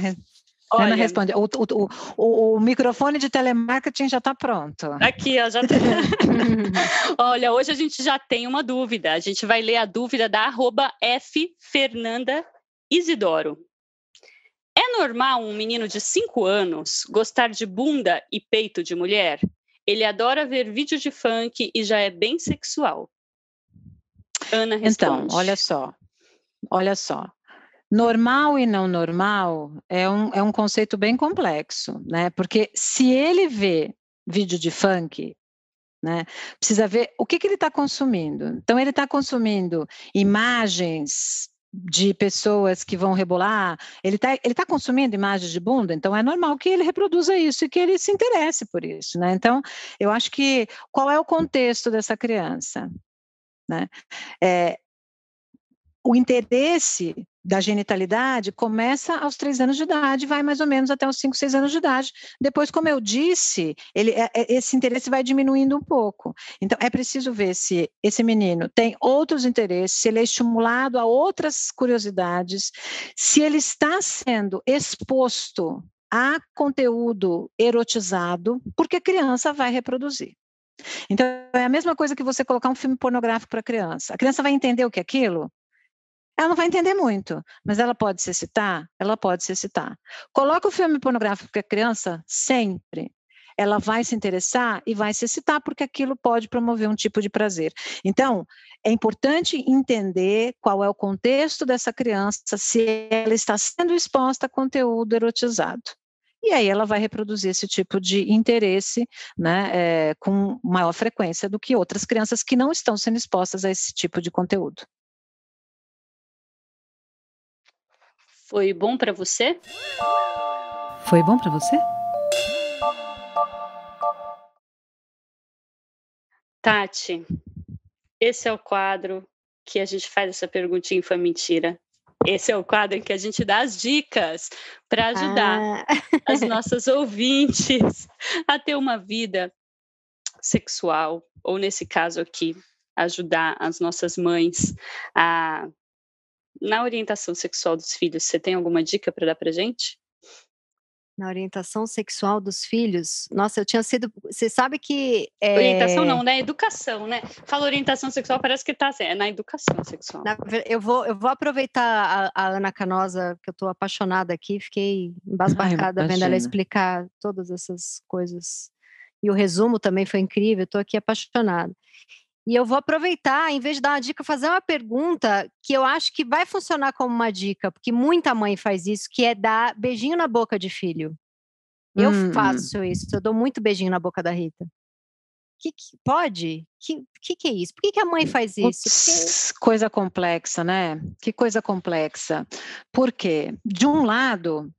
Olha, Ana responde. O, o, o, o, microfone de telemarketing já está pronto. Aqui, ó, já tá... Olha, hoje a gente já tem uma dúvida. A gente vai ler a dúvida da arroba Fernanda Isidoro. É normal um menino de 5 anos gostar de bunda e peito de mulher? Ele adora ver vídeo de funk e já é bem sexual. Ana então, responde. Então, olha só. Olha só. Normal e não normal é um, é um conceito bem complexo, né? Porque se ele vê vídeo de funk, né? Precisa ver o que, que ele está consumindo. Então, ele está consumindo imagens de pessoas que vão rebolar, ele está ele tá consumindo imagens de bunda, então é normal que ele reproduza isso e que ele se interesse por isso, né? Então, eu acho que qual é o contexto dessa criança? Né? É, o interesse da genitalidade começa aos três anos de idade, vai mais ou menos até os cinco, seis anos de idade. Depois, como eu disse, ele, é, é, esse interesse vai diminuindo um pouco. Então, é preciso ver se esse menino tem outros interesses, se ele é estimulado a outras curiosidades, se ele está sendo exposto a conteúdo erotizado, porque a criança vai reproduzir. Então, é a mesma coisa que você colocar um filme pornográfico para a criança. A criança vai entender o que é aquilo? ela não vai entender muito, mas ela pode se excitar? Ela pode se excitar. Coloca o filme pornográfico para a criança sempre. Ela vai se interessar e vai se excitar, porque aquilo pode promover um tipo de prazer. Então, é importante entender qual é o contexto dessa criança, se ela está sendo exposta a conteúdo erotizado. E aí ela vai reproduzir esse tipo de interesse né, é, com maior frequência do que outras crianças que não estão sendo expostas a esse tipo de conteúdo. Foi bom para você? Foi bom para você? Tati, esse é o quadro que a gente faz essa perguntinha foi mentira. Esse é o quadro em que a gente dá as dicas para ajudar ah. as nossas ouvintes a ter uma vida sexual, ou nesse caso aqui, ajudar as nossas mães a na orientação sexual dos filhos, você tem alguma dica para dar para gente? Na orientação sexual dos filhos? Nossa, eu tinha sido. Você sabe que. É... Orientação eh não, né? Educação, né? Fala orientação sexual, parece que está assim, é na educação sexual. Na... eu, vou, eu vou aproveitar a, a Ana Canosa, que eu estou apaixonada aqui, fiquei ah, é, embasbacada Ai, vendo ela explicar todas essas coisas. E o resumo também foi incrível, estou aqui apaixonada. E eu vou aproveitar, em vez de dar uma dica, fazer uma pergunta que eu acho que vai funcionar como uma dica, porque muita mãe faz isso, que é dar beijinho na boca de filho. Eu hum. hum. faço isso, eu dou muito beijinho na boca da Rita. Que, que pode? Que, que, que é isso? Por que, que a mãe faz isso? que... Coisa complexa, né? Que coisa complexa. Por quê? De um lado,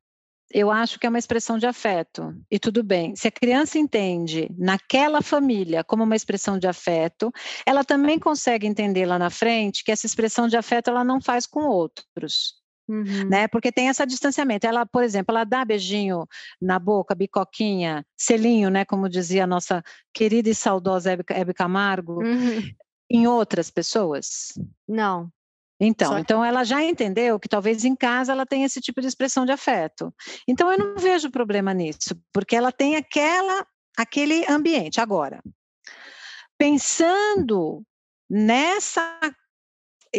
eu acho que é uma expressão de afeto, e tudo bem. Se a criança entende naquela família como uma expressão de afeto, ela também consegue entender lá na frente que essa expressão de afeto ela não faz com outros. Uhum. Né? Porque tem esse distanciamento. Ela, por exemplo, ela dá beijinho na boca, bicoquinha, selinho, né? Como dizia a nossa querida e saudosa Hebe, Camargo, uhum. em outras pessoas? Não. Então, que... então ela já entendeu que talvez em casa ela tenha esse tipo de expressão de afeto. Então eu não vejo problema nisso, porque ela tem aquela aquele ambiente agora. Pensando nessa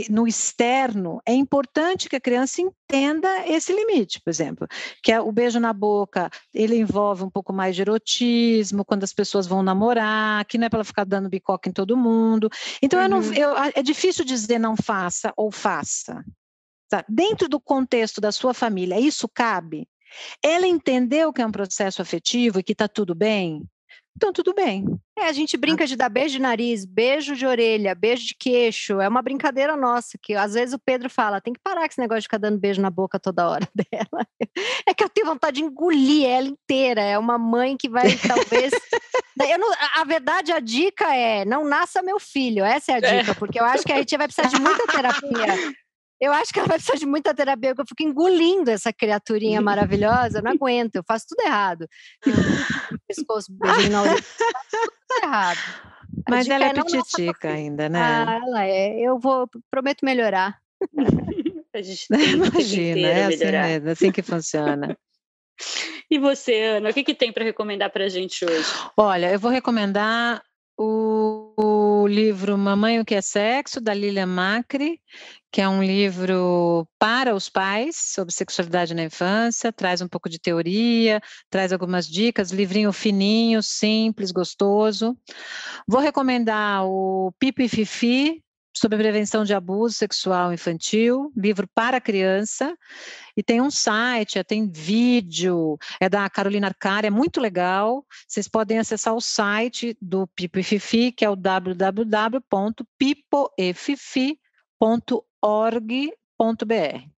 no externo, é importante que a criança entenda esse limite, por exemplo, que é o beijo na boca, ele envolve um pouco mais de erotismo, quando as pessoas vão namorar, que não é para ela ficar dando bicoca em todo mundo. Então, uhum. eu não, eu, é difícil dizer não faça ou faça. Tá? Dentro do contexto da sua família, isso cabe? Ela entendeu que é um processo afetivo e que está tudo bem? então tudo bem. É, a gente ah. brinca de dar beijo de nariz, beijo de orelha, beijo de queixo. É uma brincadeira nossa, que às vezes o Pedro fala: tem que parar com esse negócio de ficar dando beijo na boca toda hora dela. É que eu tenho vontade de engolir ela inteira. É uma mãe que vai, talvez. Né, não, a verdade, a dica é: não nasça meu filho. Essa é a é. dica, porque eu acho que a gente vai precisar de muita terapia Eu acho que ela vai precisar de muita terapia, porque eu fico engolindo essa criaturinha maravilhosa, eu não aguento, eu faço tudo errado. Pescoço, beijinho na orelha, tudo errado. Mas ela é, é petitica ainda, né? Ah, ela é. Eu vou, prometo melhorar. A gente Imagina, é assim, é assim que funciona. E você, Ana, o que, que tem para recomendar para a gente hoje? Olha, eu vou recomendar o, o livro Mamãe o que é sexo da Lilia Macri, que é um livro para os pais sobre sexualidade na infância, traz um pouco de teoria, traz algumas dicas, livrinho fininho, simples, gostoso. Vou recomendar o Pipi e Fifi sobre prevenção de abuso sexual infantil, livro para criança, e tem um site, tem vídeo, é da Carolina Arcari, é muito legal. Vocês podem acessar o site do Pipo e Fifi, que é o www.pipoefifi.org.br.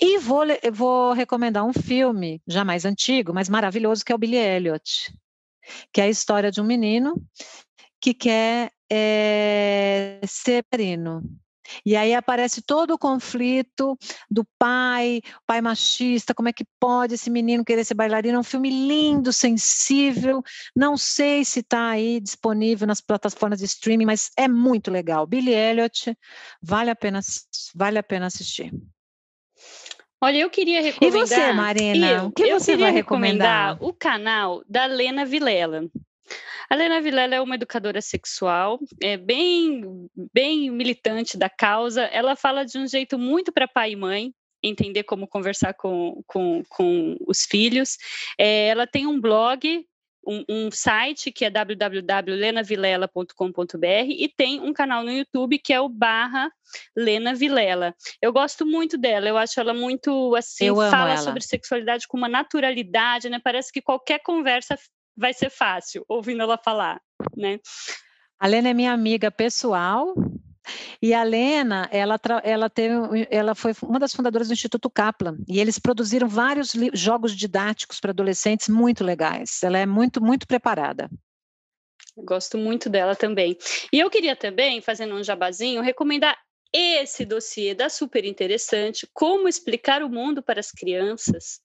E vou, vou recomendar um filme, já mais antigo, mas maravilhoso, que é o Billy Elliot, que é a história de um menino que quer é, ser perino. E aí aparece todo o conflito do pai, pai machista, como é que pode esse menino querer ser bailarino? É um filme lindo, sensível. Não sei se está aí disponível nas plataformas de streaming, mas é muito legal. Billy Elliot, vale a pena, vale a pena assistir. Olha, eu queria recomendar. E você, Marina? Eu, o que você vai recomendar? recomendar o canal da Lena Vilela. A Lena Vilela é uma educadora sexual, é bem, bem militante da causa. Ela fala de um jeito muito para pai e mãe, entender como conversar com, com, com os filhos. É, ela tem um blog, um, um site que é www.lenavilela.com.br e tem um canal no YouTube que é o barra Lena Vilela. Eu gosto muito dela, eu acho ela muito assim, eu fala sobre sexualidade com uma naturalidade, né? Parece que qualquer conversa vai ser fácil ouvindo ela falar, né? A Lena é minha amiga pessoal. E a Lena, ela, ela, teve, ela foi uma das fundadoras do Instituto Kaplan, e eles produziram vários jogos didáticos para adolescentes muito legais. Ela é muito, muito preparada. Gosto muito dela também. E eu queria também, fazendo um jabazinho, recomendar esse dossiê da Super Interessante, Como Explicar o Mundo para as Crianças,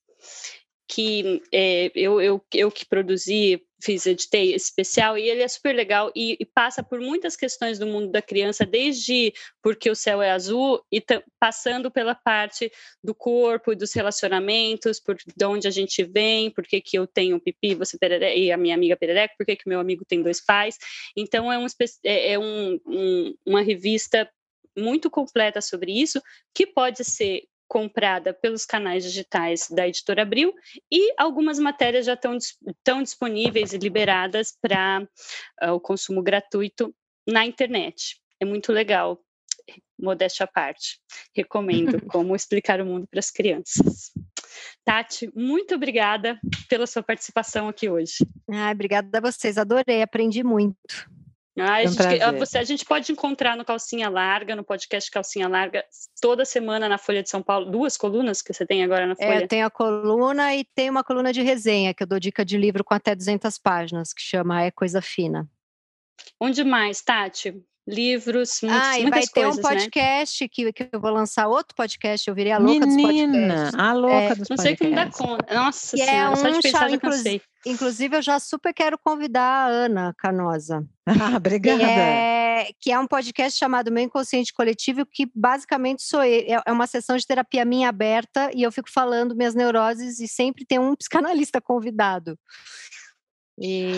que é, eu, eu, eu que produzi, fiz, editei esse especial, e ele é super legal e, e, passa por muitas questões do mundo da criança, desde porque o céu é azul, e passando pela parte do corpo, dos relacionamentos, por de onde a gente vem, por que eu tenho pipi, você perere, e a minha amiga perereca, por que meu amigo tem dois pais. Então, é, um, é, é um, um uma revista muito completa sobre isso, que pode ser comprada pelos canais digitais da Editora Abril e algumas matérias já estão, estão disponíveis e liberadas para uh, eh, o consumo gratuito na internet. É muito legal, modéstia à parte. Recomendo como explicar o mundo para as crianças. Tati, muito obrigada pela sua participação aqui hoje. Ah, obrigada a vocês, adorei, aprendi muito. Ai, ah, a, é gente, ah, você, a gente pode encontrar no Calcinha Larga, no podcast Calcinha Larga, toda semana na Folha de São Paulo, duas colunas que você tem agora na é, Folha. É, tem a coluna e tem uma coluna de resenha, que eu dou dica de livro com até 200 páginas, que chama É Coisa Fina. Onde mais, Tati? livros, muitos, ah, e muitas vai ter um né? podcast né? que, que eu vou lançar outro podcast, eu virei a louca Menina, dos podcasts. a é, louca é, dos não podcasts. Não sei que me dá conta. Nossa que é senhora, é um só de pensar chá, já inclusive, inclusive, eu já super quero convidar a Ana Canosa. Ah, obrigada. Que é, que é um podcast chamado Meu Inconsciente Coletivo, que basicamente sou eu, é, é uma sessão de terapia minha aberta e eu fico falando minhas neuroses e sempre tem um psicanalista convidado.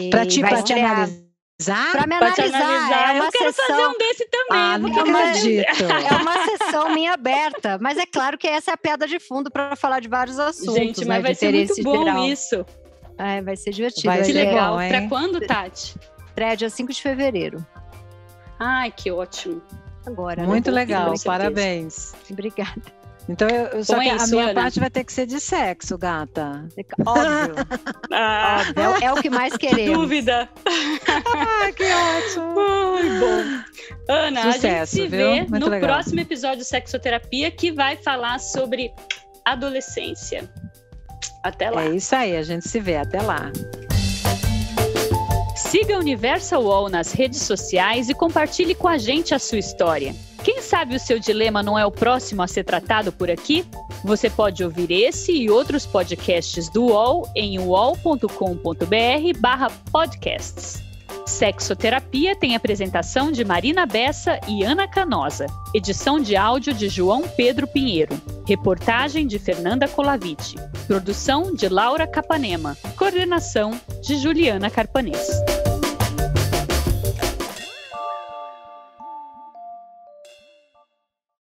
Para te, te analisar para me analisar. analisar. É eu quero sessão... fazer um desse também. Ah, não acredito. É uma sessão minha aberta. Mas é claro que essa é a pedra de fundo para falar de vários assuntos. Gente, né, mas né, vai ser muito bom geral. isso. É, vai ser divertido. Vai ser legal. para quando, Tati? Thread é 5 de fevereiro. Ai, que ótimo. Agora. Né? Muito né? legal. Parabéns. Obrigada. Então, eu, só Bom, que isso, a minha parte vai ter que ser de sexo, gata. Óbvio. Ah. Óbvio. É, é, o que mais queremos. Dúvida. ah, que ótimo. Ai, bom. Ana, Sucesso, a gente se viu? vê Muito no legal. próximo episódio de Sexoterapia, que vai falar sobre adolescência. Até lá. É isso aí, a gente se vê. Até lá. Siga a Universal Wall nas redes sociais e compartilhe com a gente a sua história. Quem sabe o seu dilema não é o próximo a ser tratado por aqui? Você pode ouvir esse e outros podcasts do UOL em uol.com.br/podcasts. Sexoterapia tem apresentação de Marina Bessa e Ana Canosa. Edição de áudio de João Pedro Pinheiro. Reportagem de Fernanda Colavite. Produção de Laura Capanema. Coordenação de Juliana Carpanês.